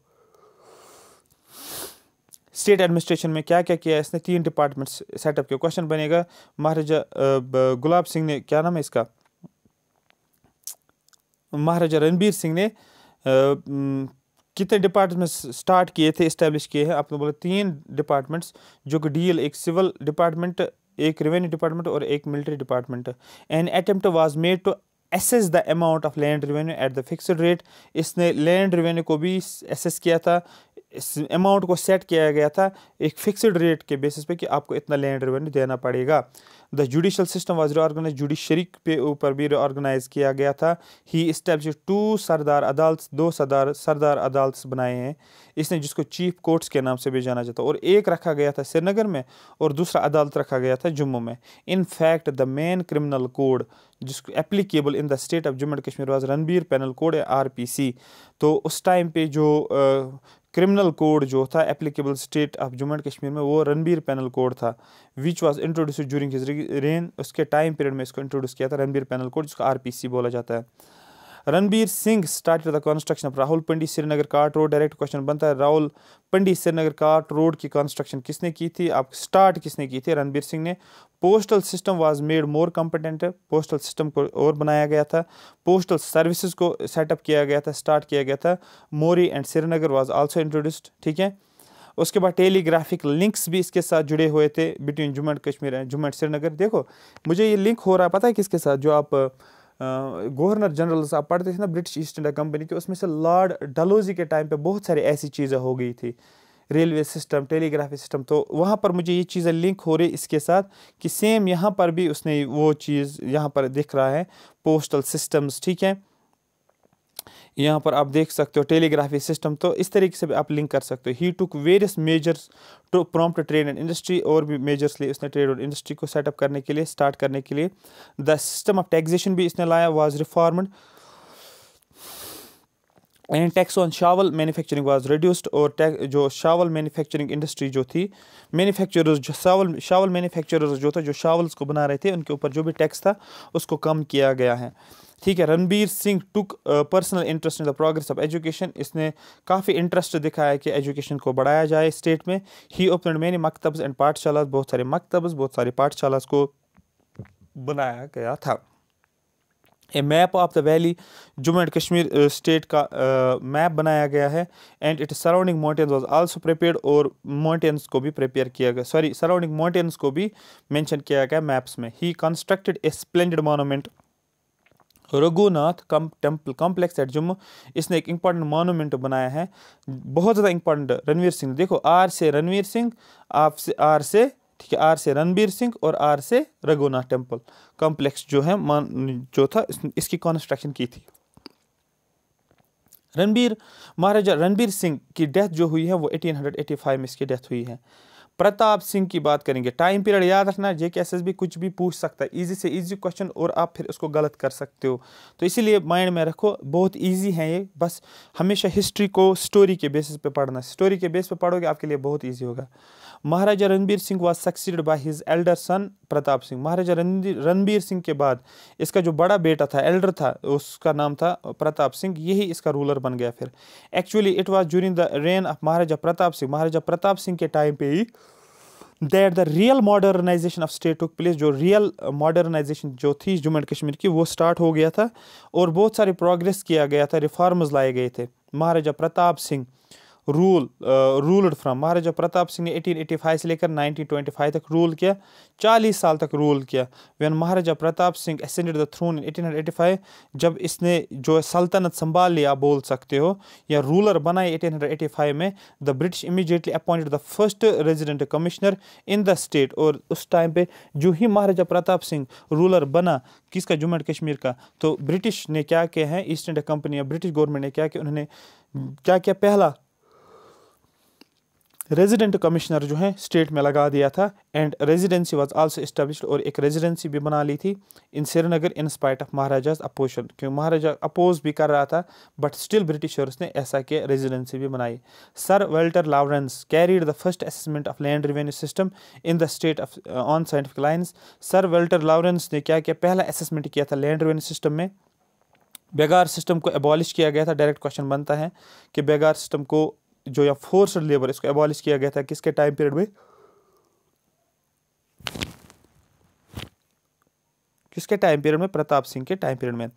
state administration में क्या क्या किया इसने तीन डिपार्टमेंट्स सेटअप किया क्वेश्चन बनेगा महाराजा गुलाब सिंह ने क्या नाम है इसका महाराजा रणबीर सिंह ने कितने डिपार्टमेंट्स स्टार्ट किए थे इस्टेब्लिश किए हैं आपने बोला तीन डिपार्टमेंट्स जो कि डील एक सिविल डिपार्टमेंट एक रेवेन्यू डिपार्टमेंट और एक military department an attempt was made to assess the amount of land revenue at the fixed rate इसने लैंड रेवेन्यू को भी एसेस किया था इस अमाउंट को सेट किया गया था एक फिक्सड रेट के बेसिस पे कि आपको इतना लैंड रेवेन्यू देना पड़ेगा the judicial system was reorganize judiciary के ऊपर भी रिओर्गनाइज किया गया था ही इस्टेब्लिश टू सरदार अदालत दो सरदार सरदार अदालत बनाए हैं इसने जिसको चीफ कोर्ट्स के नाम से भी जाना जाता और एक रखा गया था श्रीनगर में और दूसरा अदालत रखा गया था जम्मू में in fact the main criminal code जिसको applicable in the state of Jammu and Kashmir was Ranbir penal code है आर तो उस टाइम पे जो क्रिमिनल कोड जो था applicable state of Jammu and Kashmir में वो रणबीर पैनल कोड था which was introduce during his reign उसके टाइम पीरियड में इसको इंट्रोड्यूस किया था रणबीर पैनल कोड जिसको आर बोला जाता है Ranbir Singh started the construction of Rawalpindi Srinagar काट रोड डायरेक्ट क्वेश्चन बनता है Rawalpindi Srinagar cart road की कंस्ट्रक्शन किसने की थी आप स्टार्ट किसने की थी रणबीर सिंह ने postal system was made more competent postal system को और बनाया गया था पोस्टल सर्विसेज को सेटअप किया गया था स्टार्ट किया गया था Murree and Srinagar was also introduced ठीक है उसके बाद टेलीग्राफिक लिंक्स भी इसके साथ जुड़े हुए थे between Jammu and Kashmir and Jammu and Srinagar देखो मुझे ये लिंक हो रहा है पता है किसके साथ जो आप गवर्नर जनरल साहब पढ़ते थे ना ब्रिटिश ईस्ट इंडिया कंपनी के उसमें से लॉर्ड डलोजी के टाइम पे बहुत सारी ऐसी चीज़ें हो गई थी रेलवे सिस्टम टेलीग्राफी सिस्टम तो वहाँ पर मुझे ये चीज़ें लिंक हो रही इसके साथ कि सेम यहाँ पर भी उसने वो चीज़ यहाँ पर दिख रहा है पोस्टल सिस्टम्स ठीक है यहाँ पर आप देख सकते हो टेलीग्राफी सिस्टम तो इस तरीके से भी आप लिंक कर सकते हो he took various measures to prompt trade and industry और भी मेजर्स लिए उसने ट्रेड और इंडस्ट्री को सेटअप करने के लिए स्टार्ट करने के लिए द सिस्टम ऑफ टैक्सेशन भी इसने लाया was reformed and tax on shawl manufacturing was reduced और जो शावल मैन्युफैक्चरिंग इंडस्ट्री जो थी मैन्युफैक्चरर्स जो शावल शावल मैन्युफैक्चरर्स जो था जो शावल्स को बना रहे थे उनके ऊपर जो भी टैक्स था उसको कम किया गया है ठीक है Ranbir Singh took personal interest in the progress of education इसने काफ़ी इंटरेस्ट दिखाया है कि एजुकेशन को बढ़ाया जाए स्टेट में he open many maktabs and pathshala बहुत सारे मकतब्स बहुत सारे पाठशालाज को बनाया गया था a map of the valley Jammu and Kashmir state का मैप uh, uh बनाया गया है and it surrounding mountains was also prepare और माउंटेन्स को भी प्रिपेयर किया गया सॉरी सराउंडिंग माउंटेन्स को भी मेंशन किया गया मैप्स में he constructed a splendid monument Raghunath cum temple complex at Jammu इसने एक इंपॉर्टेंट मोनूमेंट बनाया है बहुत ज़्यादा इंपॉर्टेंट रणवीर सिंह देखो आर से रणवीर सिंह आप से आर से ठीक है आर से रणबीर सिंह और आर से रघुनाथ टेम्पल कॉम्प्लेक्स जो है मान जो था इस, इसकी कंस्ट्रक्शन की थी रणबीर महाराजा रणबीर सिंह की डेथ जो हुई है वो 1885 में इसकी डेथ हुई है प्रताप सिंह की बात करेंगे टाइम पीरियड याद रखना जे के एस एस बी कुछ भी पूछ सकता है ईजी से ईजी क्वेश्चन और आप फिर उसको गलत कर सकते हो तो इसीलिए माइंड में रखो बहुत ईजी है ये बस हमेशा हिस्ट्री को स्टोरी के बेसिस पे पढ़ना स्टोरी के बेस पे पढ़ोगे आपके लिए बहुत ईजी होगा Maharaja Ranbir Singh was succeed by his elder son Pratap Singh Maharaja Ranbir Singh के बाद इसका जो बड़ा बेटा था एल्डर था उसका नाम था प्रताप सिंह यही इसका रूलर बन गया फिर actually it was during the reign of Maharaja Pratap Singh Maharaja Pratap Singh के टाइम पे he that the real modernization of state took place जो रियल मॉडर्नाइजेशन जो थी जम्मू एंड कश्मीर की वो स्टार्ट हो गया था और बहुत सारे प्रोग्रेस किया गया था रिफॉर्म्स लाए गए थे Maharaja Pratap Singh rule ruled from Maharaja Pratap Singh ने 1885 से लेकर 1925 तक रूल किया 40 साल तक रूल किया when Maharaja Pratap Singh ascended the throne in 1885 जब इसने जो सल्तनत संभाल लिया बोल सकते हो या रूलर बनाए 1885 में the British immediately appointed the first resident commissioner in the state और उस टाइम पर जो ही महाराजा प्रताप सिंह रूलर बना किसका जम्मू एंड कश्मीर का तो ब्रिटिश ने क्या किया है ईस्ट इंडिया कंपनी या ब्रिटिश गवर्नमेंट ने क्या किया उन्होंने क्या किया पहला रेजिडेंट कमिश्नर जो है स्टेट में लगा दिया था and residency was also establish और एक रेजिडेंसी भी बना ली थी in Srinagar in spite of Maharaja's opposition क्यों महाराजा अपोज भी कर रहा था बट स्टिल ब्रिटिशर्स ने ऐसा किया रेजिडेंसी भी बनाई sir Walter Lawrence carried the first assessment of land revenue system in the state of on scientific lines sir Walter Lawrence ने क्या किया पहला असेसमेंट किया था लैंड रिवेन्यू सिस्टम में बेगार सिस्टम को एबॉलिश किया गया था डायरेक्ट क्वेश्चन बनता है कि बेगार सिस्टम को जो या फोर्स लेबर इसको एबॉलिश किया गया था किसके टाइम पीरियड में किसके टाइम पीरियड में प्रताप सिंह के टाइम पीरियड में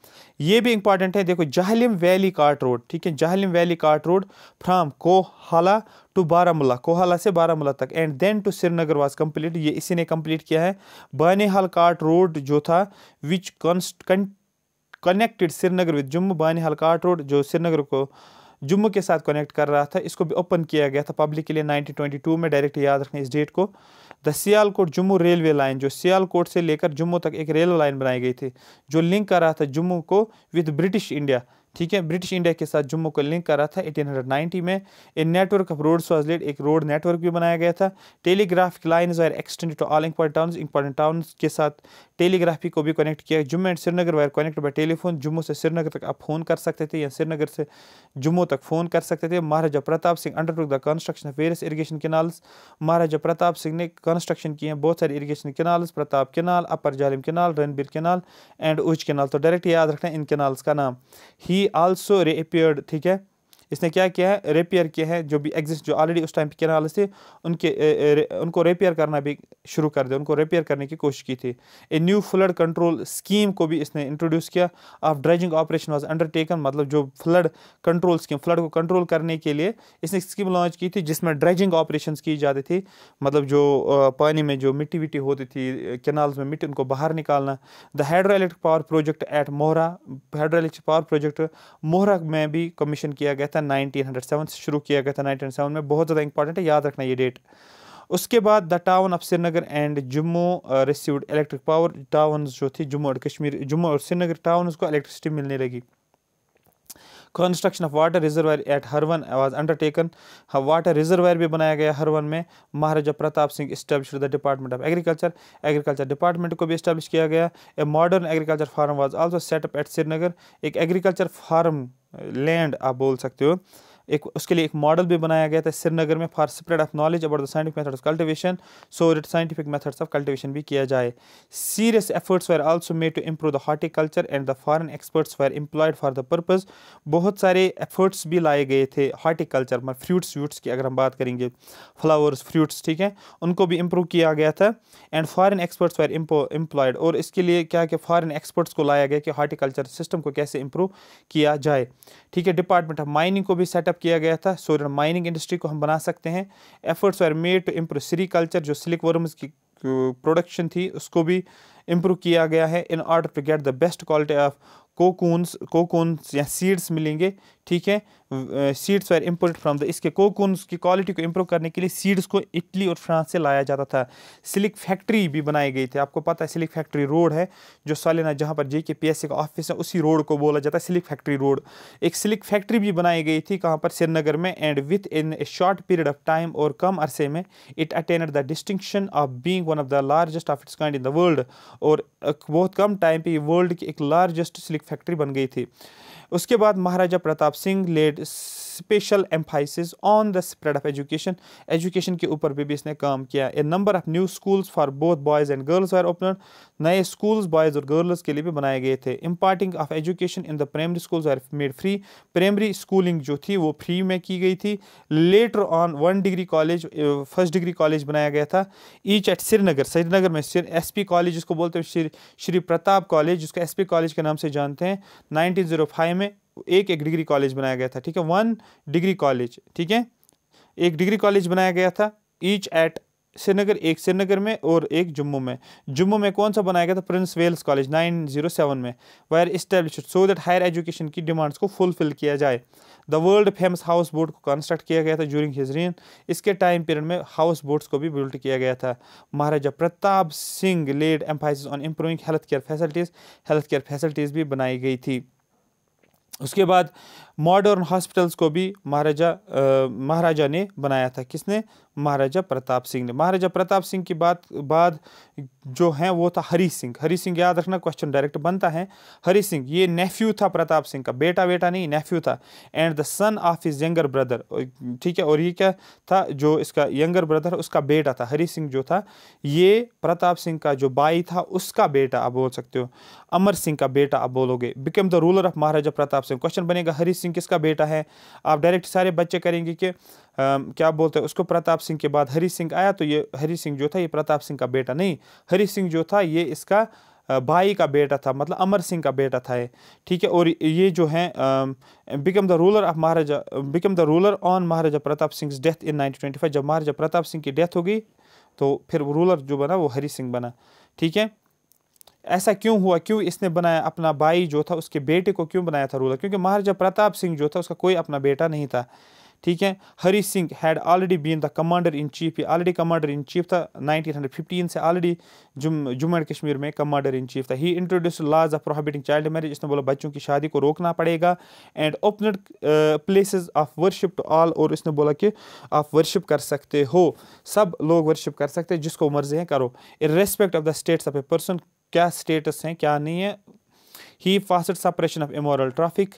ये भी इंपॉर्टेंट है देखो जाहलिम वैली काट रोड ठीक है Jhelum valley cart road from Kohala to Baramulla Kohala से बारामूला तक and then to Srinagar was complete ये इसी ने कंप्लीट किया है बानिहाल काट रोड जो था which connected Srinagar with Jammu Banihal cart road जो श्रीनगर को जुम्मू के साथ कनेक्ट कर रहा था इसको भी ओपन किया गया था पब्लिक के लिए 1922 में डायरेक्ट याद रखना इस डेट को the Sialkot Jammu railway line जो सियालकोट से लेकर जम्मू तक एक रेलवे लाइन बनाई गई थी जो लिंक कर रहा था जम्मू को विद ब्रिटिश इंडिया ठीक है ब्रिटिश इंडिया के साथ जम्मू को लिंक कर रहा था 1890 में a network of roads was laid एक रोड नेटवर्क भी बनाया गया था telegraphic lines were extended to all important towns important towns के साथ टेलीग्राफी को भी कनेक्ट किया Jammu and Srinagar were connect by telephone Jammu से श्रीनगर तक आप फ़ोन कर सकते थे या श्रीनगर से जम्मू तक फ़ोन कर सकते थे Maharaja Pratap Singh took the construction of various irrigation canals Maharaja Pratap Singh ने कंस्ट्रक्शन किए हैं बहुत सारे irrigation canals Pratap canal upper Jhelum canal Ranbir canal and उज कनाल तो डायरेक्ट याद रखना इन कैनाल्स का नाम ही ही आल्सो रीअपियर्ड ठीक है इसने क्या किया है रेपियर किया है जो भी एग्जिस्ट जो ऑलरेडी उस टाइम पे वाले थे उनके उनको रेपियर करना भी शुरू कर दिया उनको रेपियर करने की कोशिश की थी a new flood control scheme को भी इसने इंट्रोड्यूस किया of dredging operation was undertaken मतलब जो फ्लड कंट्रोल स्कीम फ्लड को कंट्रोल करने के लिए इसने स्कीम लॉन्च की थी जिसमें ड्रेजिंग ऑपरेशन की जाती थी मतलब जो पानी में जो मिट्टी विट्टी होती थी कैनाल्स में मिट्टी उनको बाहर निकालना the hydro electric power project at Mohra hydro electric power project Mohra में भी कमीशन किया गया था था नाइनटीन हंड्रेड सेवन से शुरू किया गया था नाइनटीन सेवन में बहुत ज़्यादा इंपॉर्टेंट है याद रखना ये डेट उसके बाद the town of Srinagar and Jammu received electric power town जो थी जम्मू और कश्मीर जम्मू और श्रीनगर टाउन को इलेक्ट्रिसिटी मिलने लगी construction of water reservoir at Harwan was undertaken water reservoir भी बनाया गया हरवन में Maharaja Pratap Singh establish the department of agriculture agriculture department को भी इस्टेब्लिश किया गया a modern agriculture farm was also set up at Srinagar एक एग्रीकल्चर फार्म लैंड आप बोल सकते हो एक उसके लिए एक मॉडल भी बनाया गया था श्रीनगर में for spread of knowledge about the scientific methods cultivation so that scientific methods of cultivation भी किया जाए serious efforts were also made to improve the horticulture and the foreign experts were employed for the purpose बहुत सारे efforts भी लाए गए थे horticulture मतलब फ्रूट्स व्यूट्स की अगर हम बात करेंगे फ्लावर्स फ्रूट्स ठीक है उनको भी इम्प्रूव किया गया था and foreign experts were employed और इसके लिए क्या कि फॉरन एक्सपर्ट्स को लाया गया कि हार्टिकल्चर सिस्टम को कैसे इम्प्रूव किया जाए ठीक है डिपार्टमेंट ऑफ माइनिंग को भी सेटअप डेवलप किया गया था सोलर माइनिंग इंडस्ट्री को हम बना सकते हैं efforts are made to improve culture जो सिलिक वर्म्स की प्रोडक्शन थी उसको भी इम्प्रूव किया गया है in order to get the best quality of cocoons cocoons या सीड्स मिलेंगे ठीक है seeds are import from the इसके कोकून की क्वालिटी को इम्प्रूव करने के लिए सीड्स को इटली और फ्रांस से लाया जाता था सिलिक फैक्ट्री भी बनाई गई थी आपको पता है सिलिक फैक्ट्री रोड है जो सालिना जहाँ पर जे के पी एस सी का ऑफिस है उसी रोड को बोला जाता है सिलिक फैक्ट्री रोड एक सिलिक फैक्ट्री भी बनाई गई थी कहाँ पर श्रीनगर में and within a short period of time और कम अरसे में it attained the distinction of being one of the largest of its kind in the world और बहुत कम टाइम पर ये वर्ल्ड की एक लार्जेस्ट सिलिक फैक्ट्री बन गई थी उसके बाद Maharaja Pratap Singh laid special emphasis on the spread of education education के ऊपर भी, भी इसने काम किया a number of new schools for both boys and girls were open नए स्कूल्स बॉयज़ और गर्ल्स के लिए भी बनाए गए थे imparting of education in the primary schools are made free primary schooling जो थी वो फ्री में की गई थी later on one degree college first degree college बनाया गया था ईच एट श्रीनगर श्रीनगर में सिर एस पी कॉलेज जिसको बोलते हैं श्री श्री प्रताप कॉलेज जिसको एस पी कॉलेज के नाम से जानते हैं 1905 में एक एक डिग्री कॉलेज बनाया गया था ठीक है वन डिग्री कॉलेज ठीक है एक डिग्री कॉलेज बनाया गया था ईच एट श्रीनगर एक श्रीनगर में और एक जम्मू में जम्मू में कौन सा बनाया गया था प्रिंस वेल्स कॉलेज 907 में were establish so that higher education की डिमांड्स को फुलफिल किया जाए the world famous house boat को कंस्ट्रक्ट किया गया था ज्यूरिंग हिजरीन इसके टाइम पीरियड में हाउस बोट्स को भी बिल्ड किया गया था Maharaja Pratap Singh laid emphasis on improving health care facilities health care facilities भी बनाई गई थी उसके बाद मॉडर्न हॉस्पिटल्स को भी महाराजा महाराजा ने बनाया था किसने महाराजा प्रताप सिंह ने महाराजा प्रताप सिंह की बात बाद जो है वो था हरी सिंह हरी सिंह याद रखना क्वेश्चन डायरेक्ट बनता है हरी सिंह ये नेफ्यू था प्रताप सिंह का बेटा बेटा नहीं नेफ्यू था and the son of his younger brother ठीक है और ये क्या था जो इसका यंगर ब्रदर उसका बेटा था हरी सिंह जो था ये प्रताप सिंह का जो बाई था उसका बेटा आप बोल सकते हो अमर सिंह का बेटा आप बोलोगे became the ruler of Maharaja Pratap Singh question बनेगा हरी सिंह सिंह किसका बेटा है आप डायरेक्ट सारे बच्चे करेंगे कि क्या बोलते हैं उसको प्रताप सिंह के बाद हरी सिंह आया तो ये हरी सिंह जो था ये प्रताप सिंह का बेटा नहीं हरी सिंह जो था ये इसका भाई का बेटा था मतलब अमर सिंह का बेटा था ये ठीक है और ये जो है become the ruler of Maharaja become the ruler on Maharaja Pratap Singh death in 1925 जब महाराजा प्रताप सिंह की डेथ हो गई तो फिर रूलर जो बना वो हरी सिंह बना ठीक है ऐसा क्यों हुआ क्यों इसने बनाया अपना भाई जो था उसके बेटे को क्यों बनाया था रूलर क्योंकि महाराजा प्रताप सिंह जो था उसका कोई अपना बेटा नहीं था ठीक है Hari Singh had already been the commander in chief ये ऑलरेडी कमांडर इन चीफ था 1915 से ऑलरेडी जम्मू एंड कश्मीर में कमांडर इन चीफ था he introduce laws of prohibiting child marriage इसने बोला बच्चों की शादी को रोकना पड़ेगा and opened places of worship to all और इसने बोला कि आप वर्शिप कर सकते हो सब लोग वर्शिप कर सकते हैं जिसको मर्जी है करो in respect of the status of a person क्या स्टेटस हैं क्या नहीं है he passed suppression of immoral traffic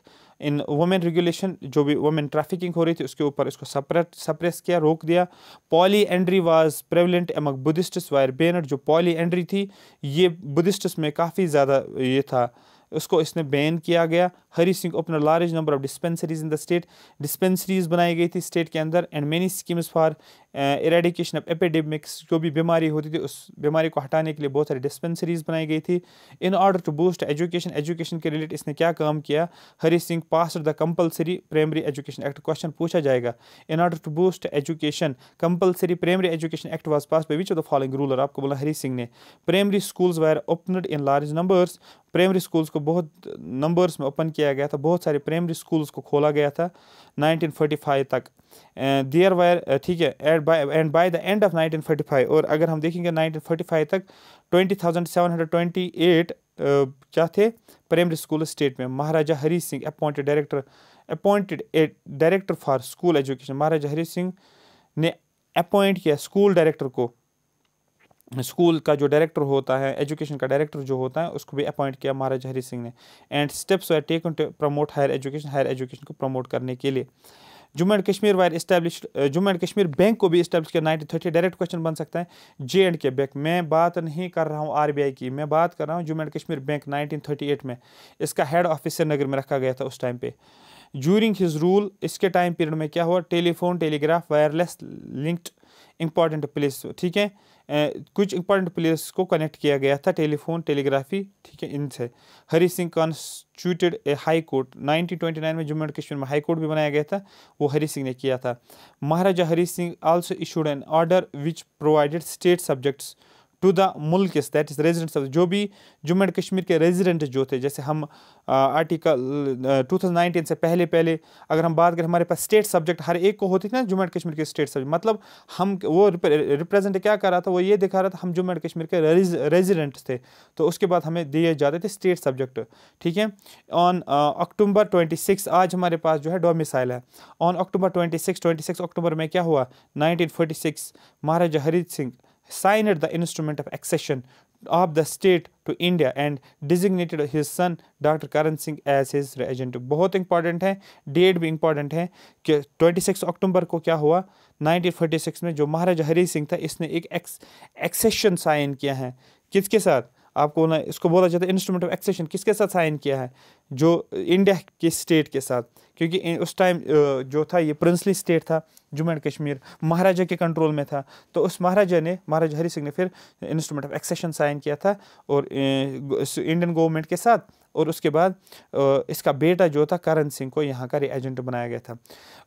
in women regulation जो भी वुमेन ट्रैफिकिंग हो रही थी उसके ऊपर इसको सपरेट सप्रेस किया रोक दिया polyandry was prevalent among Buddhists were banned जो पॉली एंड्री थी ये बुद्धिस्ट्स में काफ़ी ज़्यादा ये था उसको इसने बैन किया गया Hari Singh open large number of dispensaries in the state dispensaries बनाई गई थी स्टेट के अंदर and many schemes for eradication of epidemics जो भी बीमारी होती थी उस बीमारी को हटाने के लिए बहुत सारी डिस्पेंसरीज बनाई गई थी in order to boost education education के रिलेट इसने क्या काम किया Hari Singh pass the compulsory primary education act question पूछा जाएगा in order to boost education compulsory primary education act was pass by which of the following ruler आपको बोला हरी सिंह ने primary schools were opened in large numbers primary schools को बहुत numbers में open किया किया गया था बहुत सारे प्राइमरी स्कूल्स को खोला गया था 1945 तक देयर वायर ठीक है at by and by the end of 1945 और अगर हम देखेंगे 1945 तक 20,728 क्या थे प्राइमरी स्कूल स्टेट में Maharaja Hari Singh appointed director appointed a director for school education Maharaja Hari Singh ने अपॉइंट किया स्कूल डायरेक्टर को स्कूल का जो डायरेक्टर होता है एजुकेशन का डायरेक्टर जो होता है उसको भी अपॉइंट किया महाराजा हरी सिंह ने and steps were taken to promote higher education higher education को प्रमोट करने के लिए Jammu and Kashmir were establish Jammu and Kashmir bank को भी इस्टेब्लिश किया नाइनटीन थर्टी डायरेक्ट क्वेश्चन बन सकता है जे एंड के बैंक मैं बात नहीं कर रहा हूँ आई की मैं बात कर रहा हूँ Jammu and Kashmir bank nineteen thirty eight में इसका हेड ऑफिस श्रीनगर में रखा गया था उस टाइम पे ज्यूरिंग हिज रूल इसके टाइम पीरियड में क्या हुआ telephone telegraph wireless linked important place ठीक है कुछ इंपॉर्टेंट प्लेस को कनेक्ट किया गया था टेलीफोन टेलीग्राफी ठीक है इनसे Hari Singh constituted a high court 1929 में जम्मू एंड कश्मीर में हाई कोर्ट भी बनाया गया था वो हरी सिंह ने किया था Maharaja Hari Singh also issued an order which provided state subjects to the मुल्क दैट इज़ रेजिडेंट्स ऑफ जो भी जम्मू एंड कश्मीर के रेजिडेंट जो थे जैसे हम आर्टिकल टू थाउजेंड नाइनटीन से पहले पहले अगर हम बात करें हमारे पास स्टेट सब्जेक्ट हर एक को होते थे ना जम्मू एंड कश्मीर के स्टेट सब्जेक्ट मतलब हम वो रिप्रेजेंट क्या कर रहा था वो ये दिखा रहा था हम जम्मू एंड कश्मीर के रेजिडेंट थे तो उसके बाद हमें दिए जाते थे स्टेट सब्जेक्ट ठीक है ऑन अक्टूबर ट्वेंटी सिक्स आज हमारे पास जो है डोमिसाइल है on October twenty six twenty six अक्टूबर में क्या हुआ नाइनटीन फोर्टी सिक्स महाराजा हरीत Singh signed the instrument of accession of the state to India and designated his son Dr. Karan Singh as his regent. बहुत important है date भी important है कि 26 अक्टूबर को क्या हुआ 1946 में जो महाराजा हरी सिंह था इसने एक एक्सेशन साइन किया है किसके साथ आपको ना इसको बोला जाता है इंस्ट्रूमेंट ऑफ एक्सेशन किसके साथ साइन किया है जो इंडिया के स्टेट के साथ क्योंकि उस टाइम जो था ये प्रिंसली स्टेट था जम्मू एंड कश्मीर महाराजा के कंट्रोल में था तो उस महाराजा ने महाराजा हरी सिंह ने फिर इंस्ट्रूमेंट ऑफ एक्सेशन साइन किया था और इंडियन गवर्नमेंट के साथ और उसके बाद इसका बेटा जो था करण सिंह को यहाँ का एजेंट बनाया गया था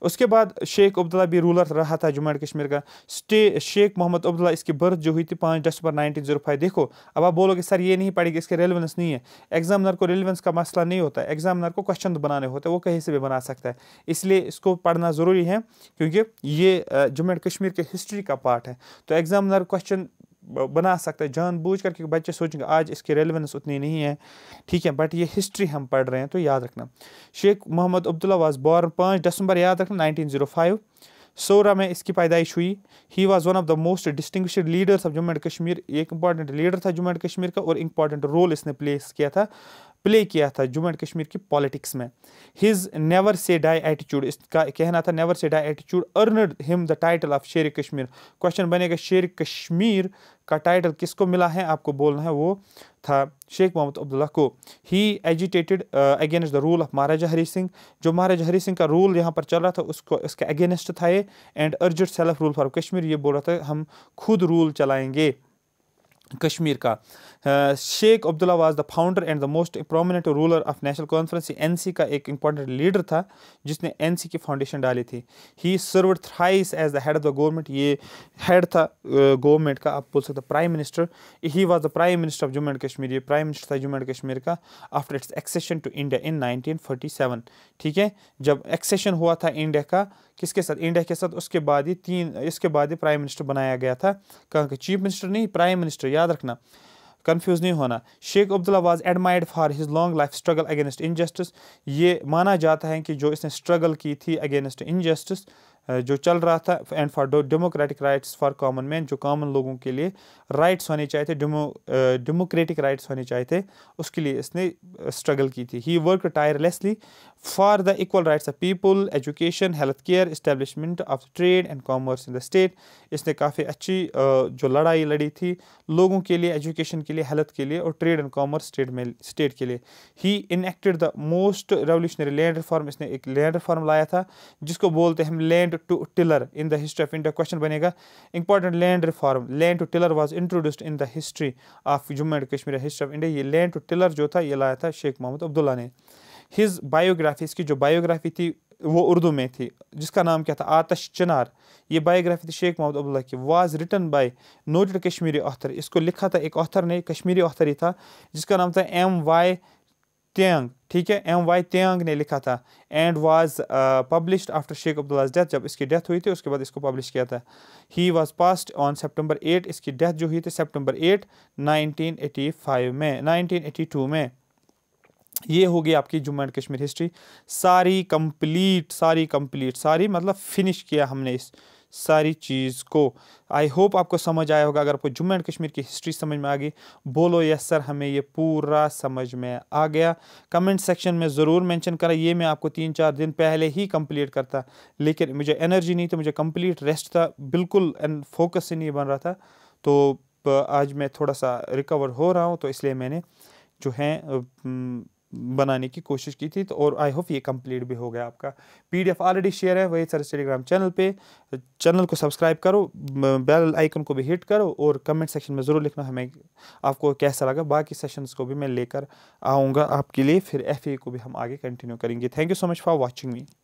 उसके बाद शेख अब्दुल्ला भी रूलर रहा था जम्मू एंड कश्मीर का स्टे शेख मोहम्मद अब्दुल्ला इसकी बर्थ जो हुई थी पाँच दिसंबर नाइनटीन जीरो फाइव देखो अब आप बोलोगे सर ये नहीं पढ़ेगी इसके रेलिवेंस नहीं है एग्जामिनर को रेलिवेंस का मसला नहीं होता एग्जामिनर को क्वेश्चन बनाने होते हैं वो कहीं से भी बना सकता है इसलिए इसको पढ़ना ज़रूरी है क्योंकि ये जम्मू एंड कश्मीर के हिस्ट्री का पार्ट है तो एग्जामिनर क्वेश्चन बना सकता है जान बूझ कर क्योंकि बच्चे सोचेंगे आज इसकी रेलिवेंस उतनी नहीं है ठीक है बट ये हिस्ट्री हम पढ़ रहे हैं तो याद रखना शेख मोहम्मद अब्दुल्ला वाज बॉर्न पाँच दिसंबर याद रखना नाइनटीन जीरो फाइव सोरा में इसकी पैदाइश हुई he was one of the most distinguish leaders of Jammu and Kashmir एक इंपॉर्टेंट लीडर था जम्मू एंड कश्मीर का और इंपॉर्टेंट रोल इसने प्लेस किया था प्ले किया था जम्मू एंड कश्मीर की पॉलिटिक्स में his never say die attitude इसका कहना था never say die attitude earned him the title of Sher Kashmir question बनेगा शेर कश्मीर का टाइटल किसको मिला है आपको बोलना है वो था शेख मोहम्मद अब्दुल्ला को he agitated against the rule of Maharaja Hari Singh जो महाराजा हरी सिंह का रूल यहाँ पर चल रहा था उसको उसके अगेंस्ट था ये and urgent self rule for Kashmir ये बोल रहा था हम खुद रूल चलाएंगे कश्मीर का Sheikh Abdullah was the founder and the most prominent ruler of National Conference N C का एक इंपॉर्टेंट लीडर था जिसने एन सी की फाउंडेशन डाली थी he serve thrice as the head of the government ये हेड था गवर्नमेंट uh, का आप बोल सकते prime minister he was the prime minister of Jammu and Kashmir ये प्राइम मिनिस्टर था जम्मू एंड कश्मीर का after its accession to India in nineteen forty seven ठीक है जब एक्सेशन हुआ था इंडिया का किसके साथ इंडिया के साथ उसके बाद ही तीन इसके बाद ही प्राइम मिनिस्टर बनाया गया था कहाँ का चीफ मिनिस्टर नहीं प्राइम मिनिस्टर याद रखना कन्फ्यूज नहीं होना Sheikh Abdullah was admired for his long life struggle against injustice ये माना जाता है कि जो इसने स्ट्रगल की थी अगेंस्ट इनजस्टिस जो चल रहा था and for democratic rights for common man जो कॉमन लोगों के लिए राइट्स होने चाहिए थे डेमोक्रेटिक राइट्स होने चाहिए थे उसके लिए इसने स्ट्रगल की थी he work tirelessly for the equal rights of people education health care establishment of trade and commerce in the state इसने काफ़ी अच्छी जो लड़ाई लड़ी थी लोगों के लिए एजुकेशन के लिए हेल्थ के लिए और ट्रेड एंड कॉमर्स स्टेट में स्टेट के लिए he enacted the most revolutionary land reform इसने एक लैंड रिफॉर्म लाया था जिसको बोलते हैं land land to tiller in the history of India question बनेगा important land reform land to tiller was introduced in the history of Jammu and Kashmir history of India ये land to tiller जो था ये लाया था शेख मोहम्मद अब्दुल्ला ने हिज बायोग्राफी इसकी जो बायोग्राफी थी वो उर्दू में थी जिसका नाम क्या था आतश चिनार ये बायोग्राफी थी शेख मोहम्मद अब्दुल्ला की was written by noted Kashmiri author इसको लिखा था एक ऑथर ने कश्मीरी ऑथर ही था जिसका नाम था एम वाई तेंग ठीक है एम वाई तेंग ने लिखा था and was published after Sheikh Abdullah's death जब इसकी डेथ हुई थी उसके बाद इसको पब्लिश किया था he was passed on September eight इसकी डेथ जो हुई थी सितंबर 8 1985 में 1982 में ये होगी आपकी जम्मू एंड कश्मीर हिस्ट्री सारी कंप्लीट सारी कंप्लीट सारी मतलब फिनिश किया हमने इस सारी चीज़ को आई होप आपको समझ आया होगा अगर आपको जम्मू एंड कश्मीर की हिस्ट्री समझ में आ गई बोलो यस सर हमें ये पूरा समझ में आ गया कमेंट सेक्शन में ज़रूर मेंशन करा ये मैं आपको तीन चार दिन पहले ही कंप्लीट करता लेकिन मुझे एनर्जी नहीं थी मुझे कंप्लीट रेस्ट था बिल्कुल एंड फोकस से नहीं बन रहा था तो आज मैं थोड़ा सा रिकवर हो रहा हूँ तो इसलिए मैंने जो है बनाने की कोशिश की थी तो और आई होप ये कंप्लीट भी हो गया आपका पीडीएफ ऑलरेडी शेयर है वही सर टेलीग्राम चैनल पे चैनल को सब्सक्राइब करो बेल आइकन को भी हिट करो और कमेंट सेक्शन में ज़रूर लिखना हमें आपको कैसा लगा बाकी सेशंस को भी मैं लेकर आऊँगा आपके लिए फिर एफ को भी हम आगे कंटिन्यू करेंगे thank you so much for watching me